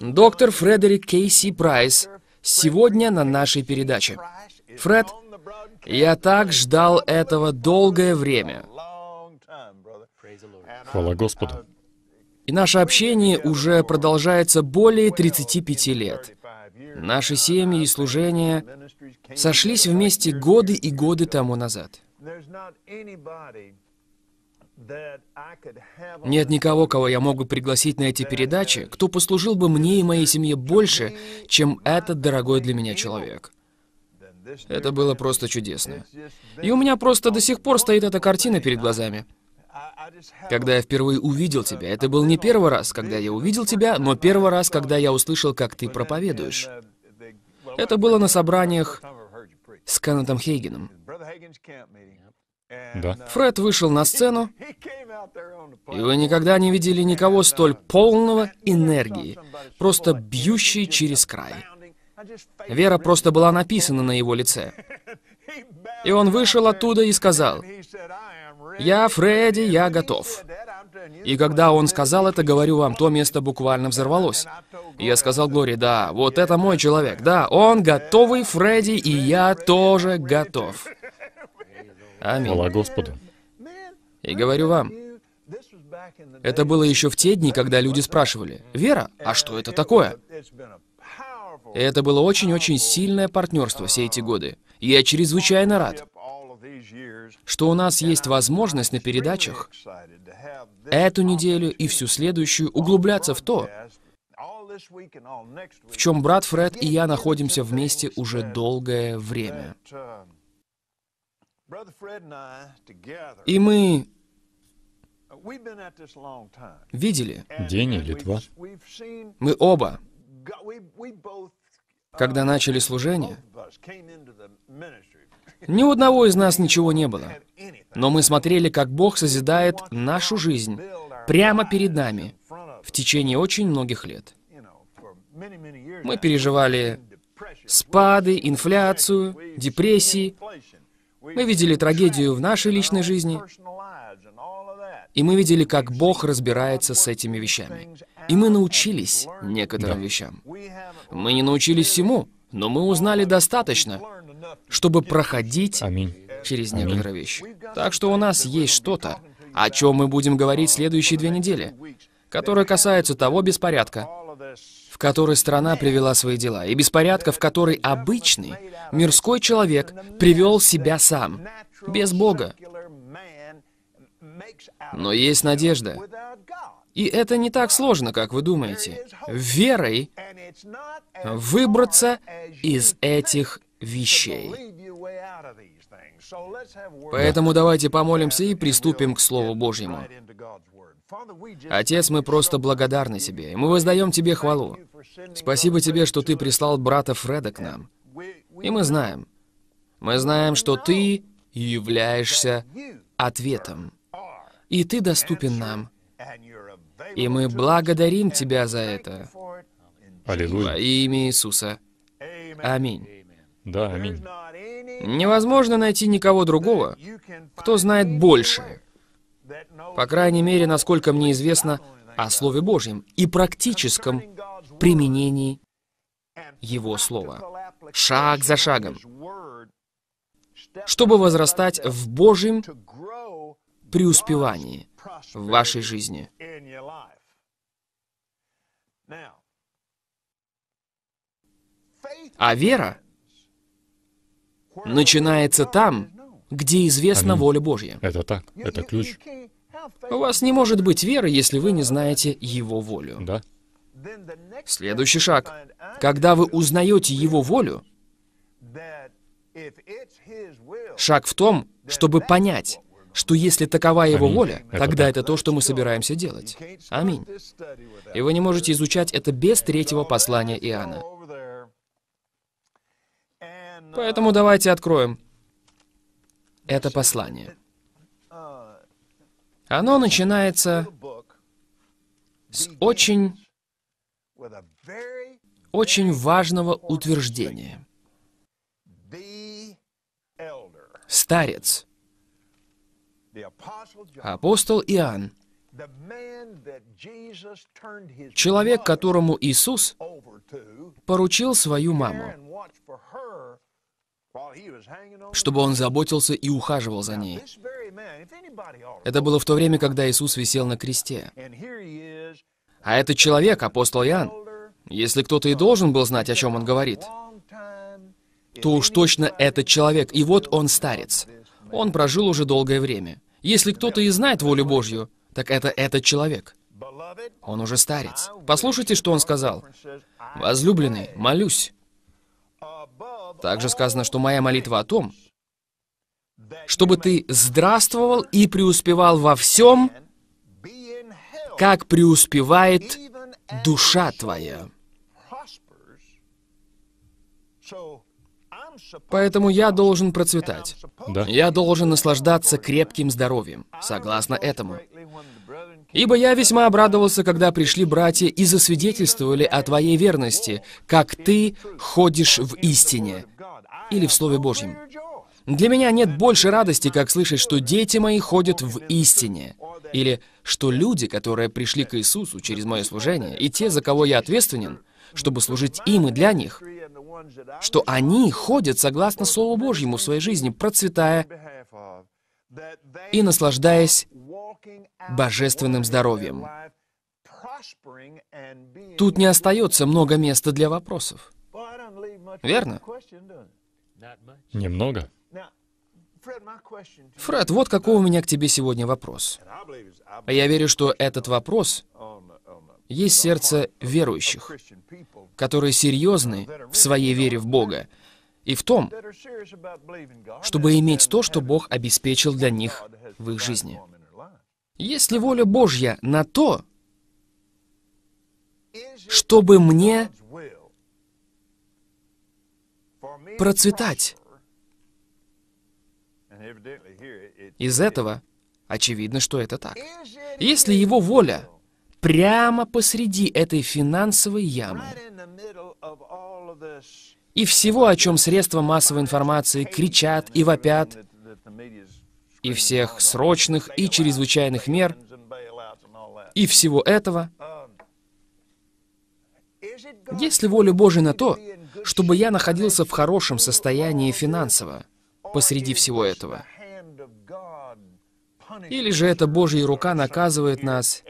Доктор Фредерик Кейси Прайс сегодня на нашей передаче. Фред, я так ждал этого долгое время. Хвала Господу. И наше общение уже продолжается более 35 лет. Наши семьи и служения сошлись вместе годы и годы тому назад. Нет никого, кого я мог бы пригласить на эти передачи, кто послужил бы мне и моей семье больше, чем этот дорогой для меня человек. Это было просто чудесно. И у меня просто до сих пор стоит эта картина перед глазами. Когда я впервые увидел тебя, это был не первый раз, когда я увидел тебя, но первый раз, когда я услышал, как ты проповедуешь. Это было на собраниях с Канатом Хейгеном. Да. Uh, Фред вышел на сцену, и вы никогда не видели никого столь полного энергии, просто бьющей через край. Вера просто была написана на его лице. И он вышел оттуда и сказал, «Я Фредди, я готов». И когда он сказал это, говорю вам, то место буквально взорвалось. я сказал Глории, да, вот это мой человек, да, он готовый Фредди, и я тоже готов. Аминь. Хвала Господу. И говорю вам, это было еще в те дни, когда люди спрашивали, «Вера, а что это такое?» И это было очень-очень сильное партнерство все эти годы. И я чрезвычайно рад, что у нас есть возможность на передачах эту неделю и всю следующую углубляться в то, в чем брат Фред и я находимся вместе уже долгое время. И мы видели день или два. Мы оба, когда uh, начали служение, ни у одного из нас ничего не было. Но мы смотрели, как Бог созидает нашу жизнь прямо перед нами в течение очень многих лет. Мы переживали спады, инфляцию, депрессии, мы видели трагедию в нашей личной жизни, и мы видели, как Бог разбирается с этими вещами. И мы научились некоторым да. вещам. Мы не научились всему, но мы узнали достаточно, чтобы проходить Аминь. через некоторые вещи. Так что у нас есть что-то, о чем мы будем говорить следующие две недели, которое касается того беспорядка, который страна привела свои дела, и беспорядка, в который обычный, мирской человек привел себя сам, без Бога. Но есть надежда. И это не так сложно, как вы думаете. Верой выбраться из этих вещей. Поэтому давайте помолимся и приступим к Слову Божьему. Отец, мы просто благодарны Тебе, и мы воздаем Тебе хвалу. Спасибо Тебе, что Ты прислал брата Фреда к нам. И мы знаем, мы знаем, что Ты являешься ответом, и Ты доступен нам. И мы благодарим Тебя за это. Аллилуйя. Во имя Иисуса. Аминь. Да, аминь. Невозможно найти никого другого, кто знает больше по крайней мере, насколько мне известно о Слове Божьем и практическом применении Его Слова. Шаг за шагом. Чтобы возрастать в Божьем преуспевании в вашей жизни. А вера начинается там, где известна Аминь. воля Божья. Это так, это ключ. У вас не может быть веры, если вы не знаете Его волю. Да. Следующий шаг. Когда вы узнаете Его волю, шаг в том, чтобы понять, что если такова Его Аминь. воля, тогда так. это то, что мы собираемся делать. Аминь. И вы не можете изучать это без третьего послания Иоанна. Поэтому давайте откроем это послание. Оно начинается с очень, очень важного утверждения. Старец, апостол Иоанн, человек, которому Иисус поручил свою маму чтобы он заботился и ухаживал за ней. Это было в то время, когда Иисус висел на кресте. А этот человек, апостол Иоанн, если кто-то и должен был знать, о чем он говорит, то уж точно этот человек, и вот он старец. Он прожил уже долгое время. Если кто-то и знает волю Божью, так это этот человек. Он уже старец. Послушайте, что он сказал. «Возлюбленный, молюсь, также сказано, что моя молитва о том, чтобы ты здравствовал и преуспевал во всем, как преуспевает душа твоя. Поэтому я должен процветать. Да. Я должен наслаждаться крепким здоровьем, согласно этому. Ибо я весьма обрадовался, когда пришли братья и засвидетельствовали о твоей верности, как ты ходишь в истине или в Слове Божьем. Для меня нет больше радости, как слышать, что дети мои ходят в истине. Или что люди, которые пришли к Иисусу через мое служение, и те, за кого я ответственен, чтобы служить им и для них, что они ходят согласно Слову Божьему в своей жизни, процветая и наслаждаясь божественным здоровьем. Тут не остается много места для вопросов. Верно? Немного. Фред, вот какой у меня к тебе сегодня вопрос. Я верю, что этот вопрос есть сердце верующих, которые серьезны в своей вере в Бога и в том, чтобы иметь то, что Бог обеспечил для них в их жизни. Если воля Божья на то, чтобы мне процветать. Из этого очевидно, что это так. Если его воля прямо посреди этой финансовой ямы и всего, о чем средства массовой информации кричат и вопят, и всех срочных и чрезвычайных мер и всего этого, если воля Божия на то, чтобы я находился в хорошем состоянии финансово посреди всего этого? Или же это Божья рука наказывает нас,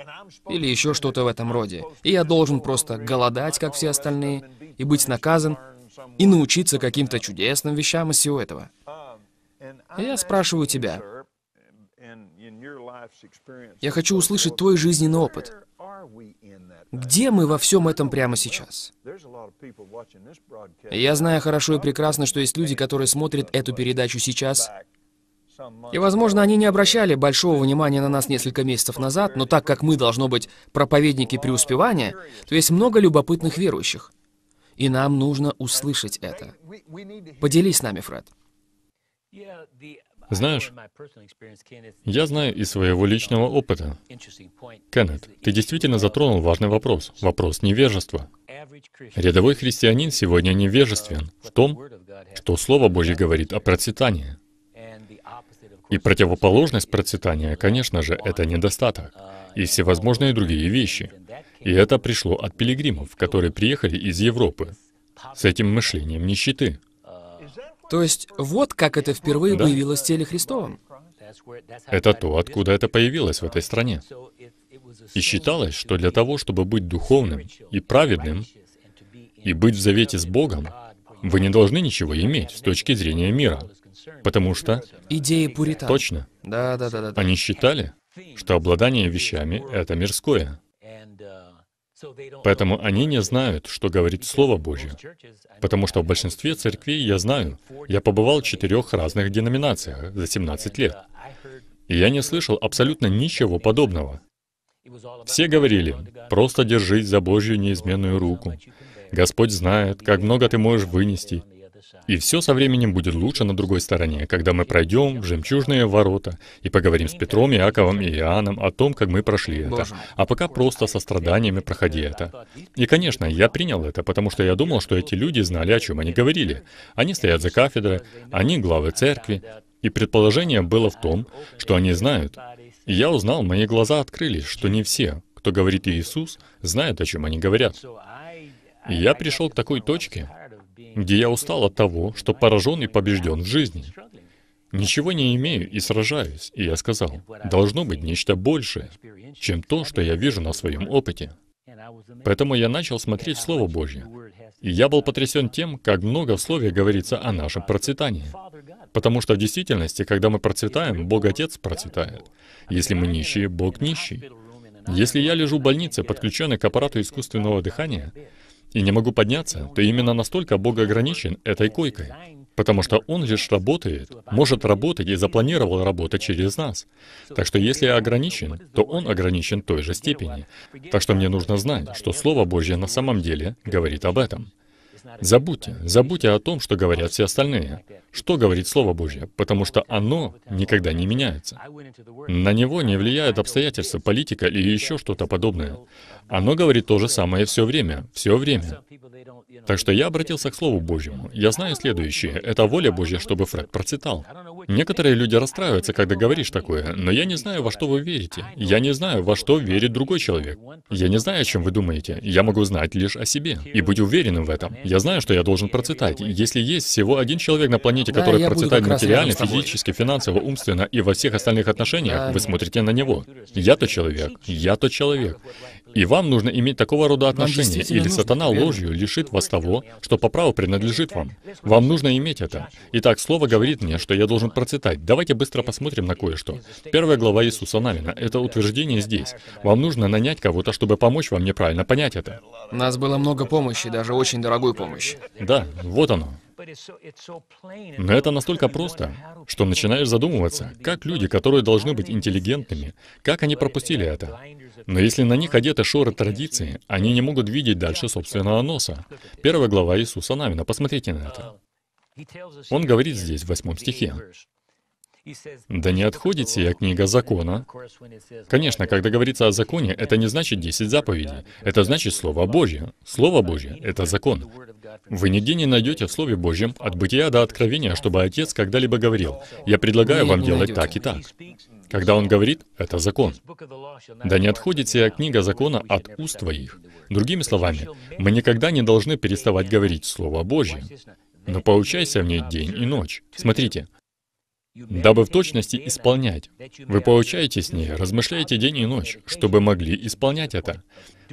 или еще что-то в этом роде. И я должен просто голодать, как все остальные, и быть наказан, и научиться каким-то чудесным вещам из всего этого. я спрашиваю тебя, я хочу услышать твой жизненный опыт. Где мы во всем этом прямо сейчас? Я знаю хорошо и прекрасно, что есть люди, которые смотрят эту передачу сейчас, и, возможно, они не обращали большого внимания на нас несколько месяцев назад, но так как мы, должно быть, проповедники преуспевания, то есть много любопытных верующих. И нам нужно услышать это. Поделись с нами, Фред. Знаешь, я знаю из своего личного опыта. Кеннет, ты действительно затронул важный вопрос. Вопрос невежества. Рядовой христианин сегодня невежествен в том, что Слово Божье говорит о процветании. И противоположность процветания, конечно же, это недостаток и всевозможные другие вещи. И это пришло от пилигримов, которые приехали из Европы с этим мышлением нищеты. То есть вот как это впервые да. появилось в теле Христовом. Это то, откуда это появилось в этой стране. И считалось, что для того, чтобы быть духовным и праведным, и быть в завете с Богом, вы не должны ничего иметь с точки зрения мира. Потому что... Идеи пуритан. Точно. Да, да, да, да. Они считали, что обладание вещами — это мирское. Поэтому они не знают, что говорит Слово Божье. Потому что в большинстве церквей я знаю, я побывал в четырех разных деноминациях за 17 лет. И я не слышал абсолютно ничего подобного. Все говорили, просто держись за Божью неизменную руку. Господь знает, как много ты можешь вынести, и все со временем будет лучше на другой стороне, когда мы пройдем в жемчужные ворота и поговорим с Петром, Иаковом и Иоанном о том, как мы прошли это. А пока просто со страданиями проходи это. И, конечно, я принял это, потому что я думал, что эти люди знали, о чем они говорили. Они стоят за кафедрой, они главы церкви, и предположение было в том, что они знают. И я узнал, мои глаза открылись, что не все, кто говорит Иисус, знают, о чем они говорят. И я пришел к такой точке, где я устал от того, что поражен и побежден в жизни. Ничего не имею и сражаюсь, и я сказал, должно быть нечто большее, чем то, что я вижу на своем опыте. Поэтому я начал смотреть Слово Божье. И я был потрясен тем, как много в Слове говорится о нашем процветании. Потому что в действительности, когда мы процветаем, Бог Отец процветает. Если мы нищие, Бог нищий. Если я лежу в больнице, подключенный к аппарату искусственного дыхания, и не могу подняться, ты именно настолько Бог ограничен этой койкой. Потому что Он лишь работает, может работать и запланировал работать через нас. Так что если я ограничен, то Он ограничен той же степени. Так что мне нужно знать, что Слово Божье на самом деле говорит об этом. Забудьте, забудьте о том, что говорят все остальные. Что говорит Слово Божье? Потому что оно никогда не меняется. На него не влияют обстоятельства, политика или еще что-то подобное. Оно говорит то же самое все время, все время. Так что я обратился к Слову Божьему. Я знаю следующее. Это воля Божья, чтобы Фред процветал. Некоторые люди расстраиваются, когда говоришь такое, но я не знаю, во что вы верите. Я не знаю, во что верит другой человек. Я не знаю, о чем вы думаете. Я могу знать лишь о себе и быть уверенным в этом. Я знаю, что я должен процветать. Если есть всего один человек на планете, да, который процветает материально, физически, финансово, умственно и во всех остальных отношениях, вы смотрите на него. Я тот человек. Я тот человек. И вам нужно иметь такого рода отношения, или сатана ложью лишит вас того, что по праву принадлежит вам. Вам нужно иметь это. Итак, слово говорит мне, что я должен процитать. Давайте быстро посмотрим на кое-что. Первая глава Иисуса Навина. Это утверждение здесь. Вам нужно нанять кого-то, чтобы помочь вам неправильно понять это. У нас было много помощи, даже очень дорогой помощи. Да, вот оно. Но это настолько просто, что начинаешь задумываться, как люди, которые должны быть интеллигентными, как они пропустили это. Но если на них одеты шоры традиции, они не могут видеть дальше собственного носа. Первая глава Иисуса Навина, посмотрите на это. Он говорит здесь, в восьмом стихе, да не отходит сия книга закона. Конечно, когда говорится о законе, это не значит 10 заповедей. Это значит Слово Божье. Слово Божье — это закон. Вы нигде не найдете в Слове Божьем от бытия до откровения, чтобы Отец когда-либо говорил, «Я предлагаю вам делать так и так». Когда он говорит «это закон», да не отходит сия книга закона от уст твоих. Другими словами, мы никогда не должны переставать говорить Слово Божье, но поучайся в ней день и ночь. Смотрите, дабы в точности исполнять. Вы поучаетесь ней, размышляете день и ночь, чтобы могли исполнять это.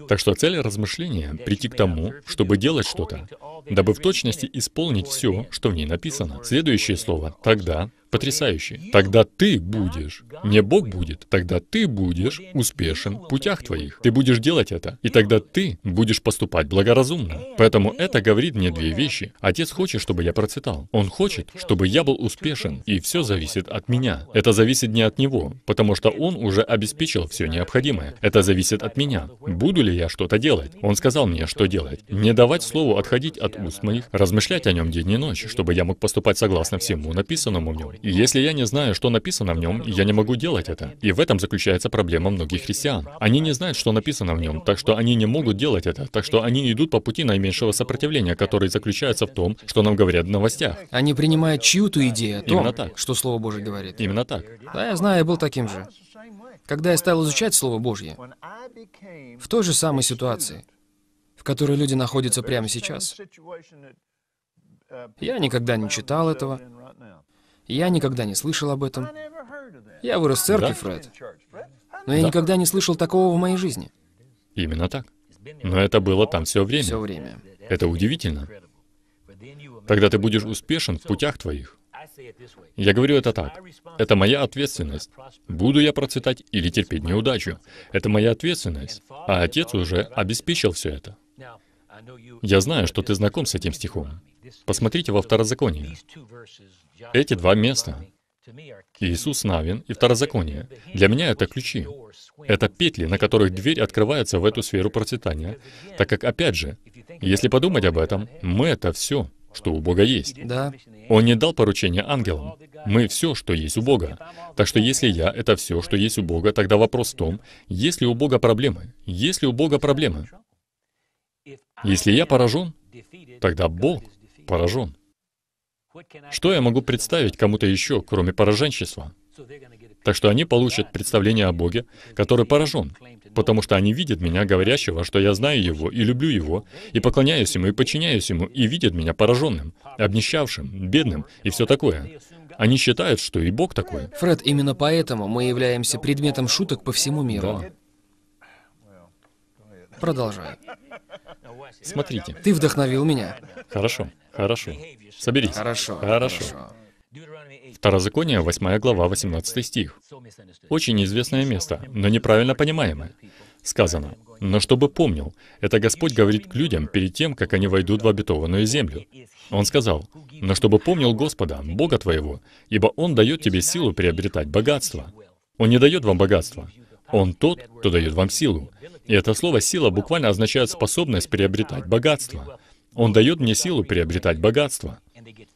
Так что цель размышления — прийти к тому, чтобы делать что-то, дабы в точности исполнить все, что в ней написано. Следующее слово «тогда» потрясающе. Тогда ты будешь, не Бог будет, тогда ты будешь успешен в путях твоих. Ты будешь делать это, и тогда ты будешь поступать благоразумно. Поэтому это говорит мне две вещи. Отец хочет, чтобы я процветал. Он хочет, чтобы я был успешен, и все зависит от меня. Это зависит не от него, потому что он уже обеспечил все необходимое. Это зависит от меня. Буду ли я что-то делать? Он сказал мне, что делать. Не давать слову отходить от уст моих, размышлять о нем день и ночь, чтобы я мог поступать согласно всему написанному в если я не знаю, что написано в нем, я не могу делать это. И в этом заключается проблема многих христиан. Они не знают, что написано в нем, так что они не могут делать это, так что они идут по пути наименьшего сопротивления, который заключается в том, что нам говорят в новостях. Они принимают чью-то идею о том, Именно так. что Слово Божье говорит. Именно так. Да, я знаю, я был таким же. Когда я стал изучать Слово Божье, в той же самой ситуации, в которой люди находятся прямо сейчас, я никогда не читал этого, я никогда не слышал об этом. Я вырос в церкви, да? Фред. Но я да. никогда не слышал такого в моей жизни. Именно так. Но это было там все время. Все время. Это удивительно. Тогда ты будешь успешен в путях твоих. Я говорю это так. Это моя ответственность. Буду я процветать или терпеть неудачу. Это моя ответственность. А отец уже обеспечил все это. Я знаю, что ты знаком с этим стихом. Посмотрите во второзаконии. Эти два места, Иисус Навин и Второзаконие, для меня это ключи. Это петли, на которых дверь открывается в эту сферу процветания. Так как, опять же, если подумать об этом, мы — это все, что у Бога есть. Да. Он не дал поручения ангелам. Мы — все, что есть у Бога. Так что если я — это все, что есть у Бога, тогда вопрос в том, есть ли у Бога проблемы? Есть ли у Бога проблемы? Если я поражен, тогда Бог поражен. Что я могу представить кому-то еще, кроме пораженчества? Так что они получат представление о Боге, который поражен, потому что они видят меня, говорящего, что я знаю Его и люблю Его, и поклоняюсь Ему, и подчиняюсь Ему, и видят меня пораженным, обнищавшим, бедным и все такое. Они считают, что и Бог такой. Фред, именно поэтому мы являемся предметом шуток по всему миру. Да. Продолжай. Смотрите. Ты вдохновил меня. Хорошо, хорошо. Соберись. Хорошо. Хорошо. хорошо. Второзаконие, 8 глава, 18 стих. Очень известное место, но неправильно понимаемое. Сказано, «Но чтобы помнил, это Господь говорит к людям перед тем, как они войдут в обетованную землю». Он сказал, «Но чтобы помнил Господа, Бога твоего, ибо Он дает тебе силу приобретать богатство». Он не дает вам богатство. Он тот, кто дает вам силу. И это слово «сила» буквально означает способность приобретать богатство. Он дает мне силу приобретать богатство.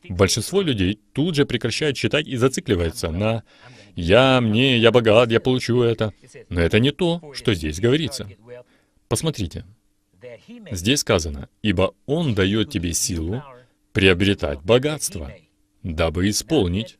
Большинство людей тут же прекращают читать и зацикливается на «я, мне, я богат, я получу это». Но это не то, что здесь говорится. Посмотрите. Здесь сказано, «Ибо Он дает тебе силу приобретать богатство, дабы исполнить».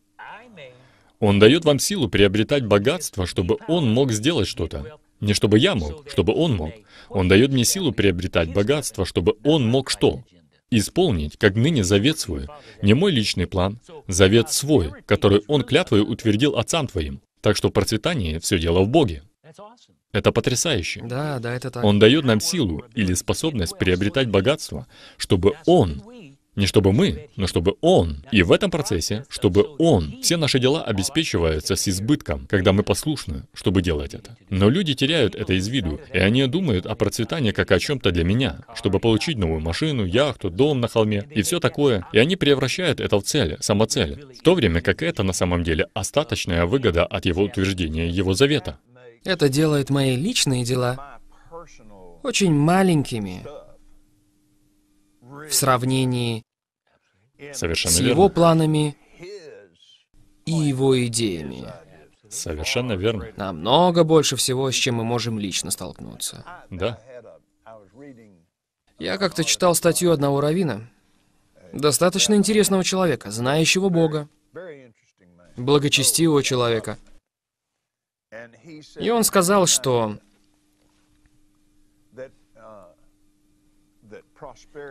Он дает вам силу приобретать богатство, чтобы Он мог сделать что-то. Не чтобы я мог, чтобы он мог. Он дает мне силу приобретать богатство, чтобы он мог что? Исполнить, как ныне завет свой. Не мой личный план, завет свой, который он клятвой утвердил отцам твоим. Так что процветание — все дело в Боге. Это потрясающе. Да, да, это так. Он дает нам силу или способность приобретать богатство, чтобы Он не чтобы мы, но чтобы Он. И в этом процессе, чтобы Он. Все наши дела обеспечиваются с избытком, когда мы послушны, чтобы делать это. Но люди теряют это из виду, и они думают о процветании как о чем-то для меня, чтобы получить новую машину, яхту, дом на холме и все такое. И они превращают это в цель, самоцель. В то время как это на самом деле остаточная выгода от его утверждения, его завета. Это делает мои личные дела очень маленькими, в сравнении Совершенно с верно. его планами и его идеями. Совершенно верно. Намного больше всего, с чем мы можем лично столкнуться. Да. Я как-то читал статью одного равина, достаточно интересного человека, знающего Бога, благочестивого человека. И он сказал, что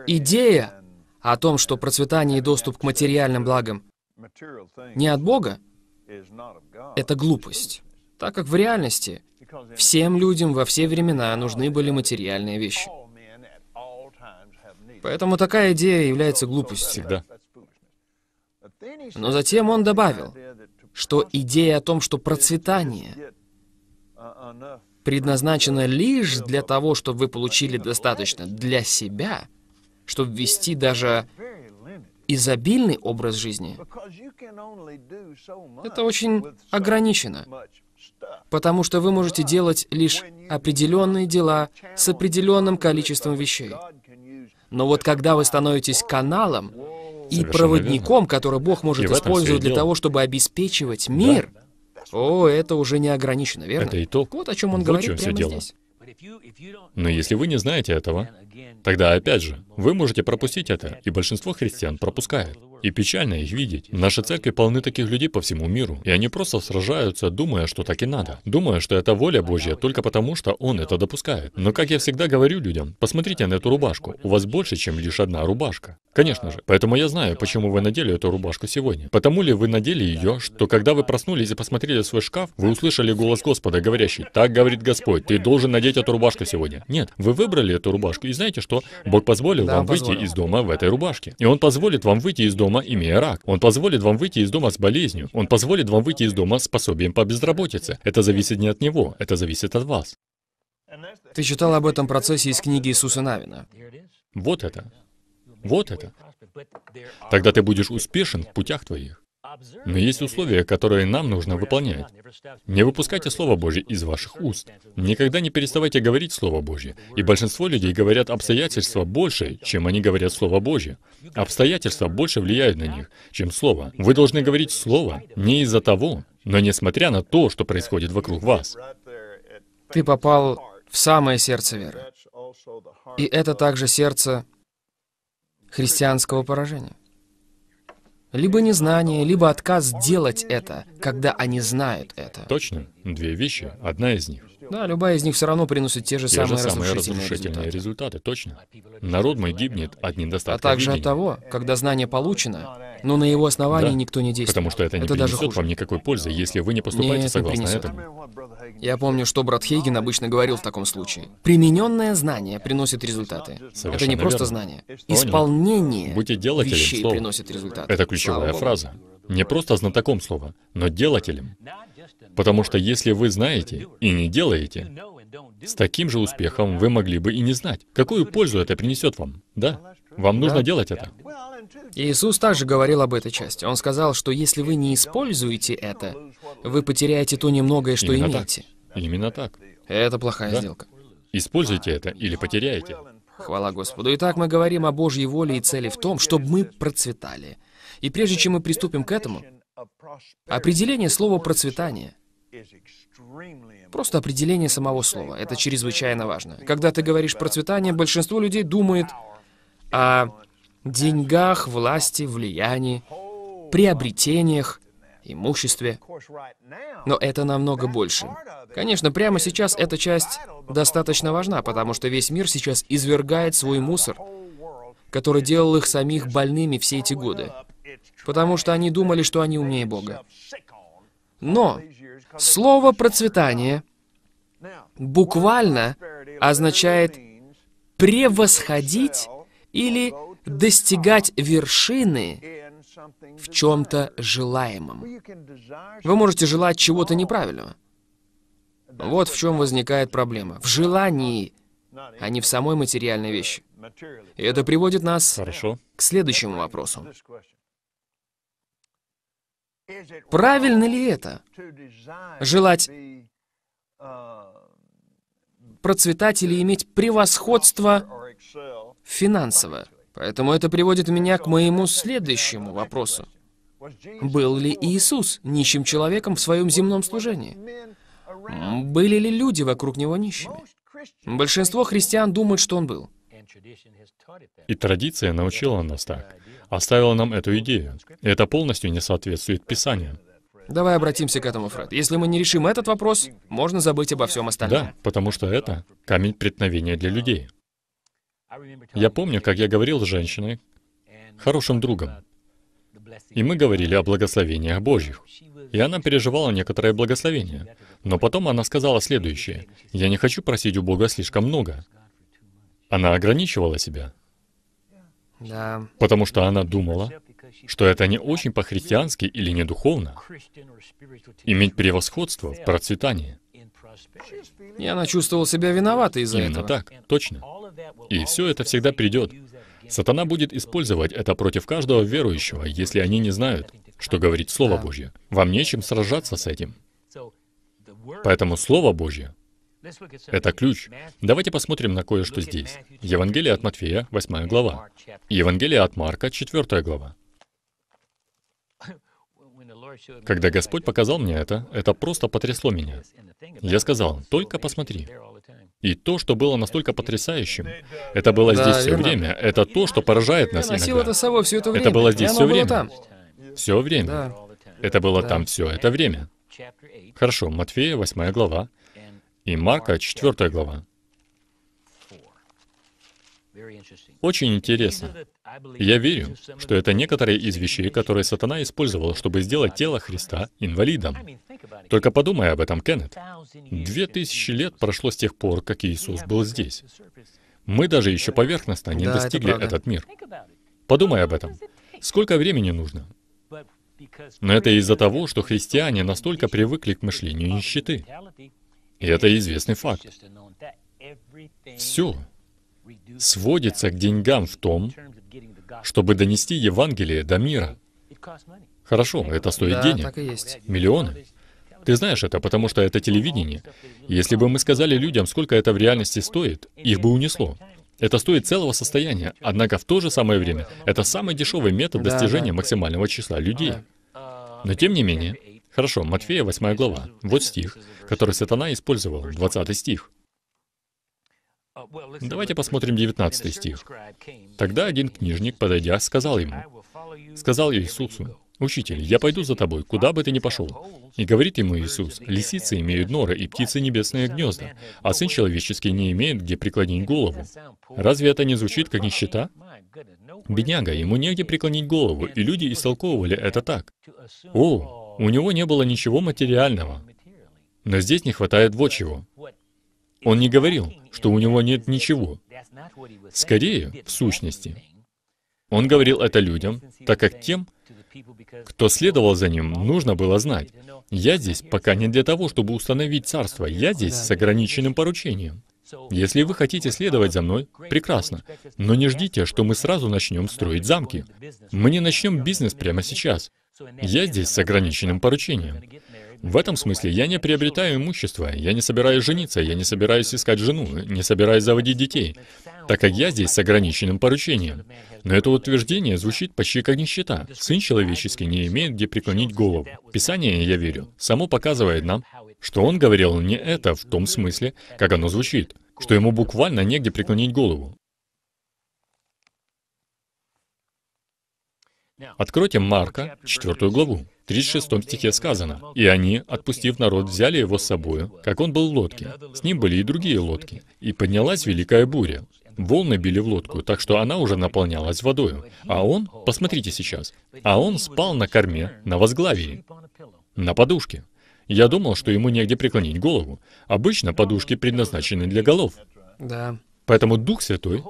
идея о том, что процветание и доступ к материальным благам не от Бога, это глупость, так как в реальности всем людям во все времена нужны были материальные вещи. Поэтому такая идея является глупостью. Да. Но затем он добавил, что идея о том, что процветание предназначена лишь для того, чтобы вы получили достаточно для себя, чтобы вести даже изобильный образ жизни. Это очень ограничено, потому что вы можете делать лишь определенные дела с определенным количеством вещей. Но вот когда вы становитесь каналом и Совершенно проводником, верно. который Бог может использовать для того, чтобы обеспечивать мир, да. О, это уже не ограничено, верно? Это и то. Вот о чем он вот говорит чем прямо дело. здесь. Но если вы не знаете этого, тогда опять же, вы можете пропустить это, и большинство христиан пропускает. И печально их видеть. Наши церкви полны таких людей по всему миру. И они просто сражаются, думая, что так и надо. Думая, что это воля Божья только потому, что Он это допускает. Но, как я всегда говорю людям, посмотрите на эту рубашку. У вас больше, чем лишь одна рубашка. Конечно же. Поэтому я знаю, почему вы надели эту рубашку сегодня. Потому ли вы надели ее, что когда вы проснулись и посмотрели в свой шкаф, вы услышали голос Господа, говорящий, «Так говорит Господь, ты должен надеть эту рубашку сегодня». Нет, вы выбрали эту рубашку, и знаете что? Бог позволил да, вам позволил. выйти из дома в этой рубашке. И Он позволит вам выйти из дома дома, имея рак. Он позволит вам выйти из дома с болезнью. Он позволит вам выйти из дома с пособием по безработице. Это зависит не от него, это зависит от вас. Ты читал об этом процессе из книги Иисуса Навина. Вот это. Вот это. Тогда ты будешь успешен в путях твоих. Но есть условия, которые нам нужно выполнять. Не выпускайте Слово Божье из ваших уст. Никогда не переставайте говорить Слово Божье. И большинство людей говорят обстоятельства больше, чем они говорят Слово Божье. Обстоятельства больше влияют на них, чем Слово. Вы должны говорить Слово не из-за того, но несмотря на то, что происходит вокруг вас. Ты попал в самое сердце веры. И это также сердце христианского поражения. Либо незнание, либо отказ делать это, когда они знают это. Точно. Две вещи. Одна из них. Да, любая из них все равно приносит те же те самые, же самые разрушительные, разрушительные результаты. результаты. Точно. Народ мой гибнет от недостатка А также видения. от того, когда знание получено, но на его основании да. никто не действует. Потому что это не это принесет даже вам никакой пользы, если вы не поступаете Нет, согласно не этому. Я помню, что брат Хейген обычно говорил в таком случае. Примененное знание приносит результаты. Совершенно это не верно. просто знание. Исполнение Будьте вещей приносит результаты. Это ключевая Слава фраза. Не просто знатоком слова, но делателем. Потому что если вы знаете и не делаете, с таким же успехом вы могли бы и не знать. Какую пользу это принесет вам? Да, вам нужно да. делать это. Иисус также говорил об этой части. Он сказал, что если вы не используете это, вы потеряете то немногое, что Именно имеете. Так. Именно так. Это плохая да. сделка. Используйте это или потеряете. Хвала Господу. Итак, мы говорим о Божьей воле и цели в том, чтобы мы процветали. И прежде чем мы приступим к этому, Определение слова «процветание» Просто определение самого слова. Это чрезвычайно важно. Когда ты говоришь «процветание», большинство людей думает о деньгах, власти, влиянии, приобретениях, имуществе. Но это намного больше. Конечно, прямо сейчас эта часть достаточно важна, потому что весь мир сейчас извергает свой мусор, который делал их самих больными все эти годы потому что они думали, что они умнее Бога. Но слово «процветание» буквально означает «превосходить» или «достигать вершины» в чем-то желаемом. Вы можете желать чего-то неправильного. Вот в чем возникает проблема. В желании, а не в самой материальной вещи. И это приводит нас Хорошо. к следующему вопросу. Правильно ли это? Желать процветать или иметь превосходство финансово. Поэтому это приводит меня к моему следующему вопросу. Был ли Иисус нищим человеком в своем земном служении? Были ли люди вокруг него нищими? Большинство христиан думают, что он был. И традиция научила нас так оставила нам эту идею. Это полностью не соответствует Писанию. Давай обратимся к этому, Фред. Если мы не решим этот вопрос, можно забыть обо всем остальном. Да, потому что это камень преткновения для людей. Я помню, как я говорил с женщиной, хорошим другом, и мы говорили о благословениях Божьих. И она переживала некоторое благословение. Но потом она сказала следующее. «Я не хочу просить у Бога слишком много». Она ограничивала себя. Да. Потому что она думала, что это не очень по-христиански или не духовно иметь превосходство в процветании. И она чувствовала себя виноватой из-за Именно этого. так, точно. И все это всегда придет. Сатана будет использовать это против каждого верующего, если они не знают, что говорит Слово Божье. Вам нечем сражаться с этим. Поэтому Слово Божье это ключ. Давайте посмотрим на кое-что здесь. Евангелие от Матфея, 8 глава. Евангелие от Марка, 4 глава. Когда Господь показал мне это, это просто потрясло меня. Я сказал, только посмотри. И то, что было настолько потрясающим, это было да, здесь верно. все время. Это то, что поражает нас Я иногда. Это, собой все это, время. это было здесь все время. Там. Все время. Да. Это было да. там все это время. Хорошо, Матфея, 8 глава, и Марка, 4 глава. Очень интересно. Я верю, что это некоторые из вещей, которые сатана использовал, чтобы сделать тело Христа инвалидом. Только подумай об этом, Кеннет. Две тысячи лет прошло с тех пор, как Иисус был здесь. Мы даже еще поверхностно не да, достигли это этот мир. Подумай об этом. Сколько времени нужно? Но это из-за того, что христиане настолько привыкли к мышлению нищеты. И это известный факт. Все сводится к деньгам в том, чтобы донести Евангелие до мира. Хорошо, это стоит да, денег. Так и есть. Миллионы. Ты знаешь это, потому что это телевидение. Если бы мы сказали людям, сколько это в реальности стоит, их бы унесло. Это стоит целого состояния, однако в то же самое время это самый дешевый метод достижения максимального числа людей. Но тем не менее, Хорошо, Матфея 8 глава. Вот стих, который сатана использовал, 20 стих. Давайте посмотрим 19 стих. «Тогда один книжник, подойдя, сказал ему, сказал Иисусу, «Учитель, я пойду за тобой, куда бы ты ни пошел». И говорит ему Иисус, «Лисицы имеют норы и птицы небесные гнезда, а сын человеческий не имеет, где преклонить голову». Разве это не звучит как нищета? Бедняга, ему негде преклонить голову, и люди истолковывали это так. «О, у него не было ничего материального. Но здесь не хватает вот чего. Он не говорил, что у него нет ничего. Скорее, в сущности. Он говорил это людям, так как тем, кто следовал за ним, нужно было знать. Я здесь пока не для того, чтобы установить царство. Я здесь с ограниченным поручением. Если вы хотите следовать за мной, прекрасно. Но не ждите, что мы сразу начнем строить замки. Мы не начнем бизнес прямо сейчас. Я здесь с ограниченным поручением. В этом смысле я не приобретаю имущество, я не собираюсь жениться, я не собираюсь искать жену, не собираюсь заводить детей, так как я здесь с ограниченным поручением. Но это утверждение звучит почти как нищета. Сын человеческий не имеет где преклонить голову. Писание, я верю, само показывает нам, что он говорил не это в том смысле, как оно звучит, что ему буквально негде преклонить голову. Откройте Марка, 4 главу. В 36 стихе сказано, «И они, отпустив народ, взяли его с собою, как он был в лодке. С ним были и другие лодки. И поднялась великая буря. Волны били в лодку, так что она уже наполнялась водою. А он, посмотрите сейчас, а он спал на корме, на возглавии, на подушке. Я думал, что ему негде преклонить голову. Обычно подушки предназначены для голов. Да. Поэтому Дух Святой,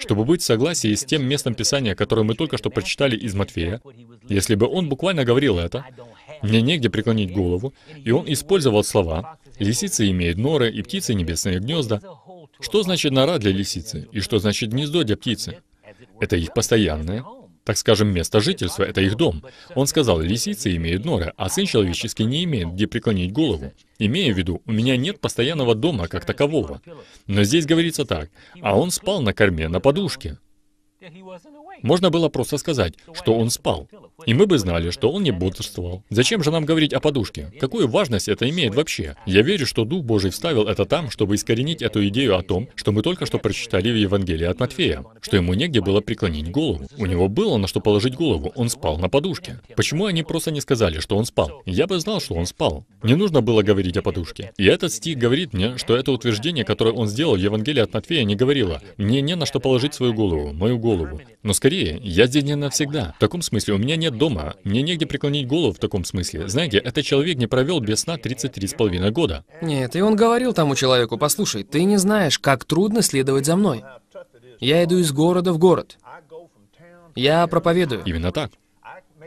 чтобы быть в согласии с тем местом Писания, которое мы только что прочитали из Матфея, если бы он буквально говорил это, мне негде преклонить голову, и он использовал слова лисицы имеют норы и птицы небесные гнезда». Что значит нора для лисицы и что значит гнездо для птицы? Это их постоянное, так скажем, место жительства, это их дом. Он сказал, лисицы имеют норы, а сын человеческий не имеет, где преклонить голову. Имея в виду, у меня нет постоянного дома как такового. Но здесь говорится так, а он спал на корме на подушке. Можно было просто сказать, что он спал, и мы бы знали, что он не бодрствовал. Зачем же нам говорить о подушке? Какую важность это имеет вообще? Я верю, что Дух Божий вставил это там, чтобы искоренить эту идею о том, что мы только что прочитали в Евангелии от Матфея, что ему негде было преклонить голову. У него было на что положить голову, он спал на подушке. Почему они просто не сказали, что он спал? Я бы знал, что он спал. Не нужно было говорить о подушке. И этот стих говорит мне, что это утверждение, которое он сделал в Евангелии от Матфея, не говорило, «Мне не на что положить свою голову, мою голову голову. Но скорее, я здесь не навсегда. В таком смысле, у меня нет дома, мне негде преклонить голову в таком смысле. Знаете, этот человек не провел без сна 33,5 года. Нет, и он говорил тому человеку, послушай, ты не знаешь, как трудно следовать за мной. Я иду из города в город. Я проповедую. Именно так.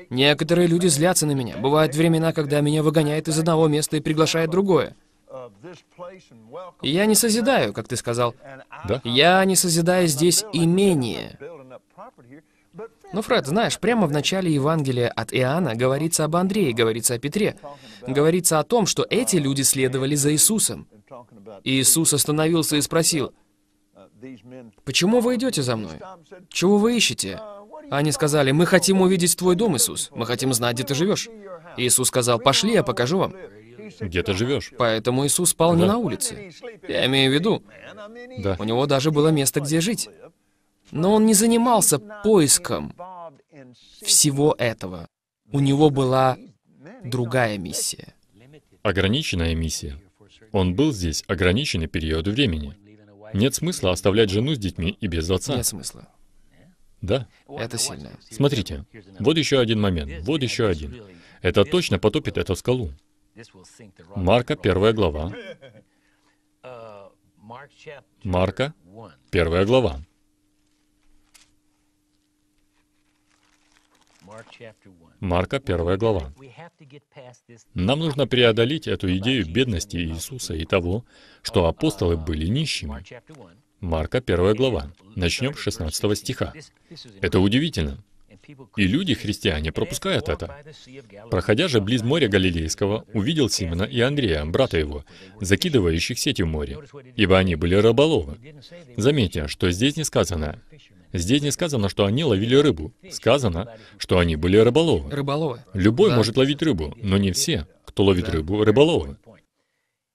Некоторые люди злятся на меня. Бывают времена, когда меня выгоняют из одного места и приглашают другое. Я не созидаю, как ты сказал. Да. Я не созидаю здесь имение. Но, ну, Фред, знаешь, прямо в начале Евангелия от Иоанна говорится об Андрее, говорится о Петре. Говорится о том, что эти люди следовали за Иисусом. Иисус остановился и спросил, «Почему вы идете за мной? Чего вы ищете?» Они сказали, «Мы хотим увидеть твой дом, Иисус. Мы хотим знать, где ты живешь». Иисус сказал, «Пошли, я покажу вам» где ты живешь. Поэтому Иисус спал да. не на улице. Я имею в виду, да. у него даже было место, где жить. Но он не занимался поиском всего этого. У него была другая миссия. Ограниченная миссия. Он был здесь ограниченный период времени. Нет смысла оставлять жену с детьми и без отца. Нет смысла. Да. Это сильно. Смотрите, вот еще один момент, вот еще один. Это точно потопит эту скалу. Марка, первая глава. Марка, первая глава. Марка, первая глава. Нам нужно преодолеть эту идею бедности Иисуса и того, что апостолы были нищими. Марка, первая глава. Начнем с 16 стиха. Это удивительно. И люди, христиане, пропускают это. Проходя же близ моря Галилейского, увидел Симона и Андрея, брата его, закидывающих сети в море, ибо они были рыболовы. Заметьте, что здесь не сказано. Здесь не сказано, что они ловили рыбу. Сказано, что они были рыболовы. Рыболовы. Любой да. может ловить рыбу, но не все, кто ловит рыбу, рыболовы.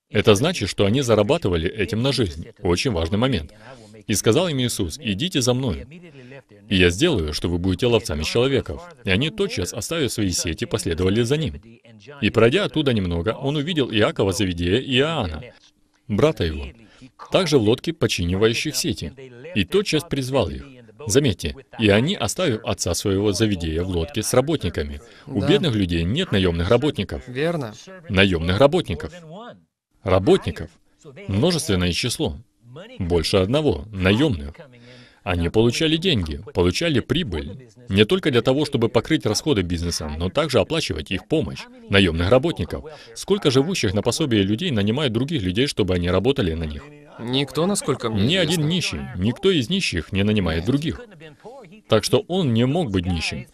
Это значит, что они зарабатывали этим на жизнь. Очень важный момент. И сказал им Иисус, «Идите за мной. И я сделаю, что вы будете ловцами человеков. И они тотчас, оставив свои сети, последовали за ним. И пройдя оттуда немного, он увидел Иакова заведея и Иоанна, брата его, также в лодке, починивающих сети, и тотчас призвал их. Заметьте, и они, оставив отца своего заведея в лодке с работниками. У да. бедных людей нет наемных работников. Верно. Наемных работников. Работников. Множественное число. Больше одного. Наемных. Они получали деньги, получали прибыль. Не только для того, чтобы покрыть расходы бизнеса, но также оплачивать их помощь, наемных работников. Сколько живущих на пособие людей нанимают других людей, чтобы они работали на них? Никто, насколько мне Ни известно. один нищий, никто из нищих не нанимает других. Так что он не мог быть нищим.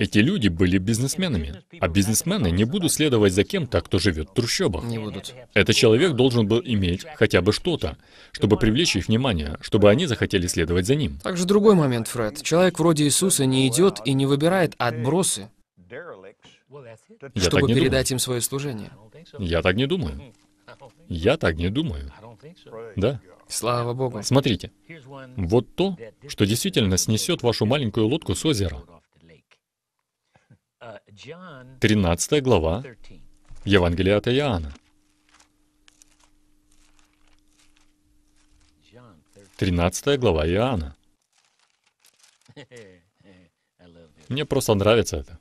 Эти люди были бизнесменами. А бизнесмены не будут следовать за кем-то, кто живет в трущобах. Не будут. Этот человек должен был иметь хотя бы что-то, чтобы привлечь их внимание, чтобы они захотели следовать за ним. Также другой момент, Фред. Человек вроде Иисуса не идет и не выбирает отбросы, чтобы передать им свое служение. Я так не думаю. Я так не думаю. Да. Слава Богу. Смотрите, вот то, что действительно снесет вашу маленькую лодку с озера. 13 глава Евангелия от Иоанна. 13 глава Иоанна. Мне просто нравится это.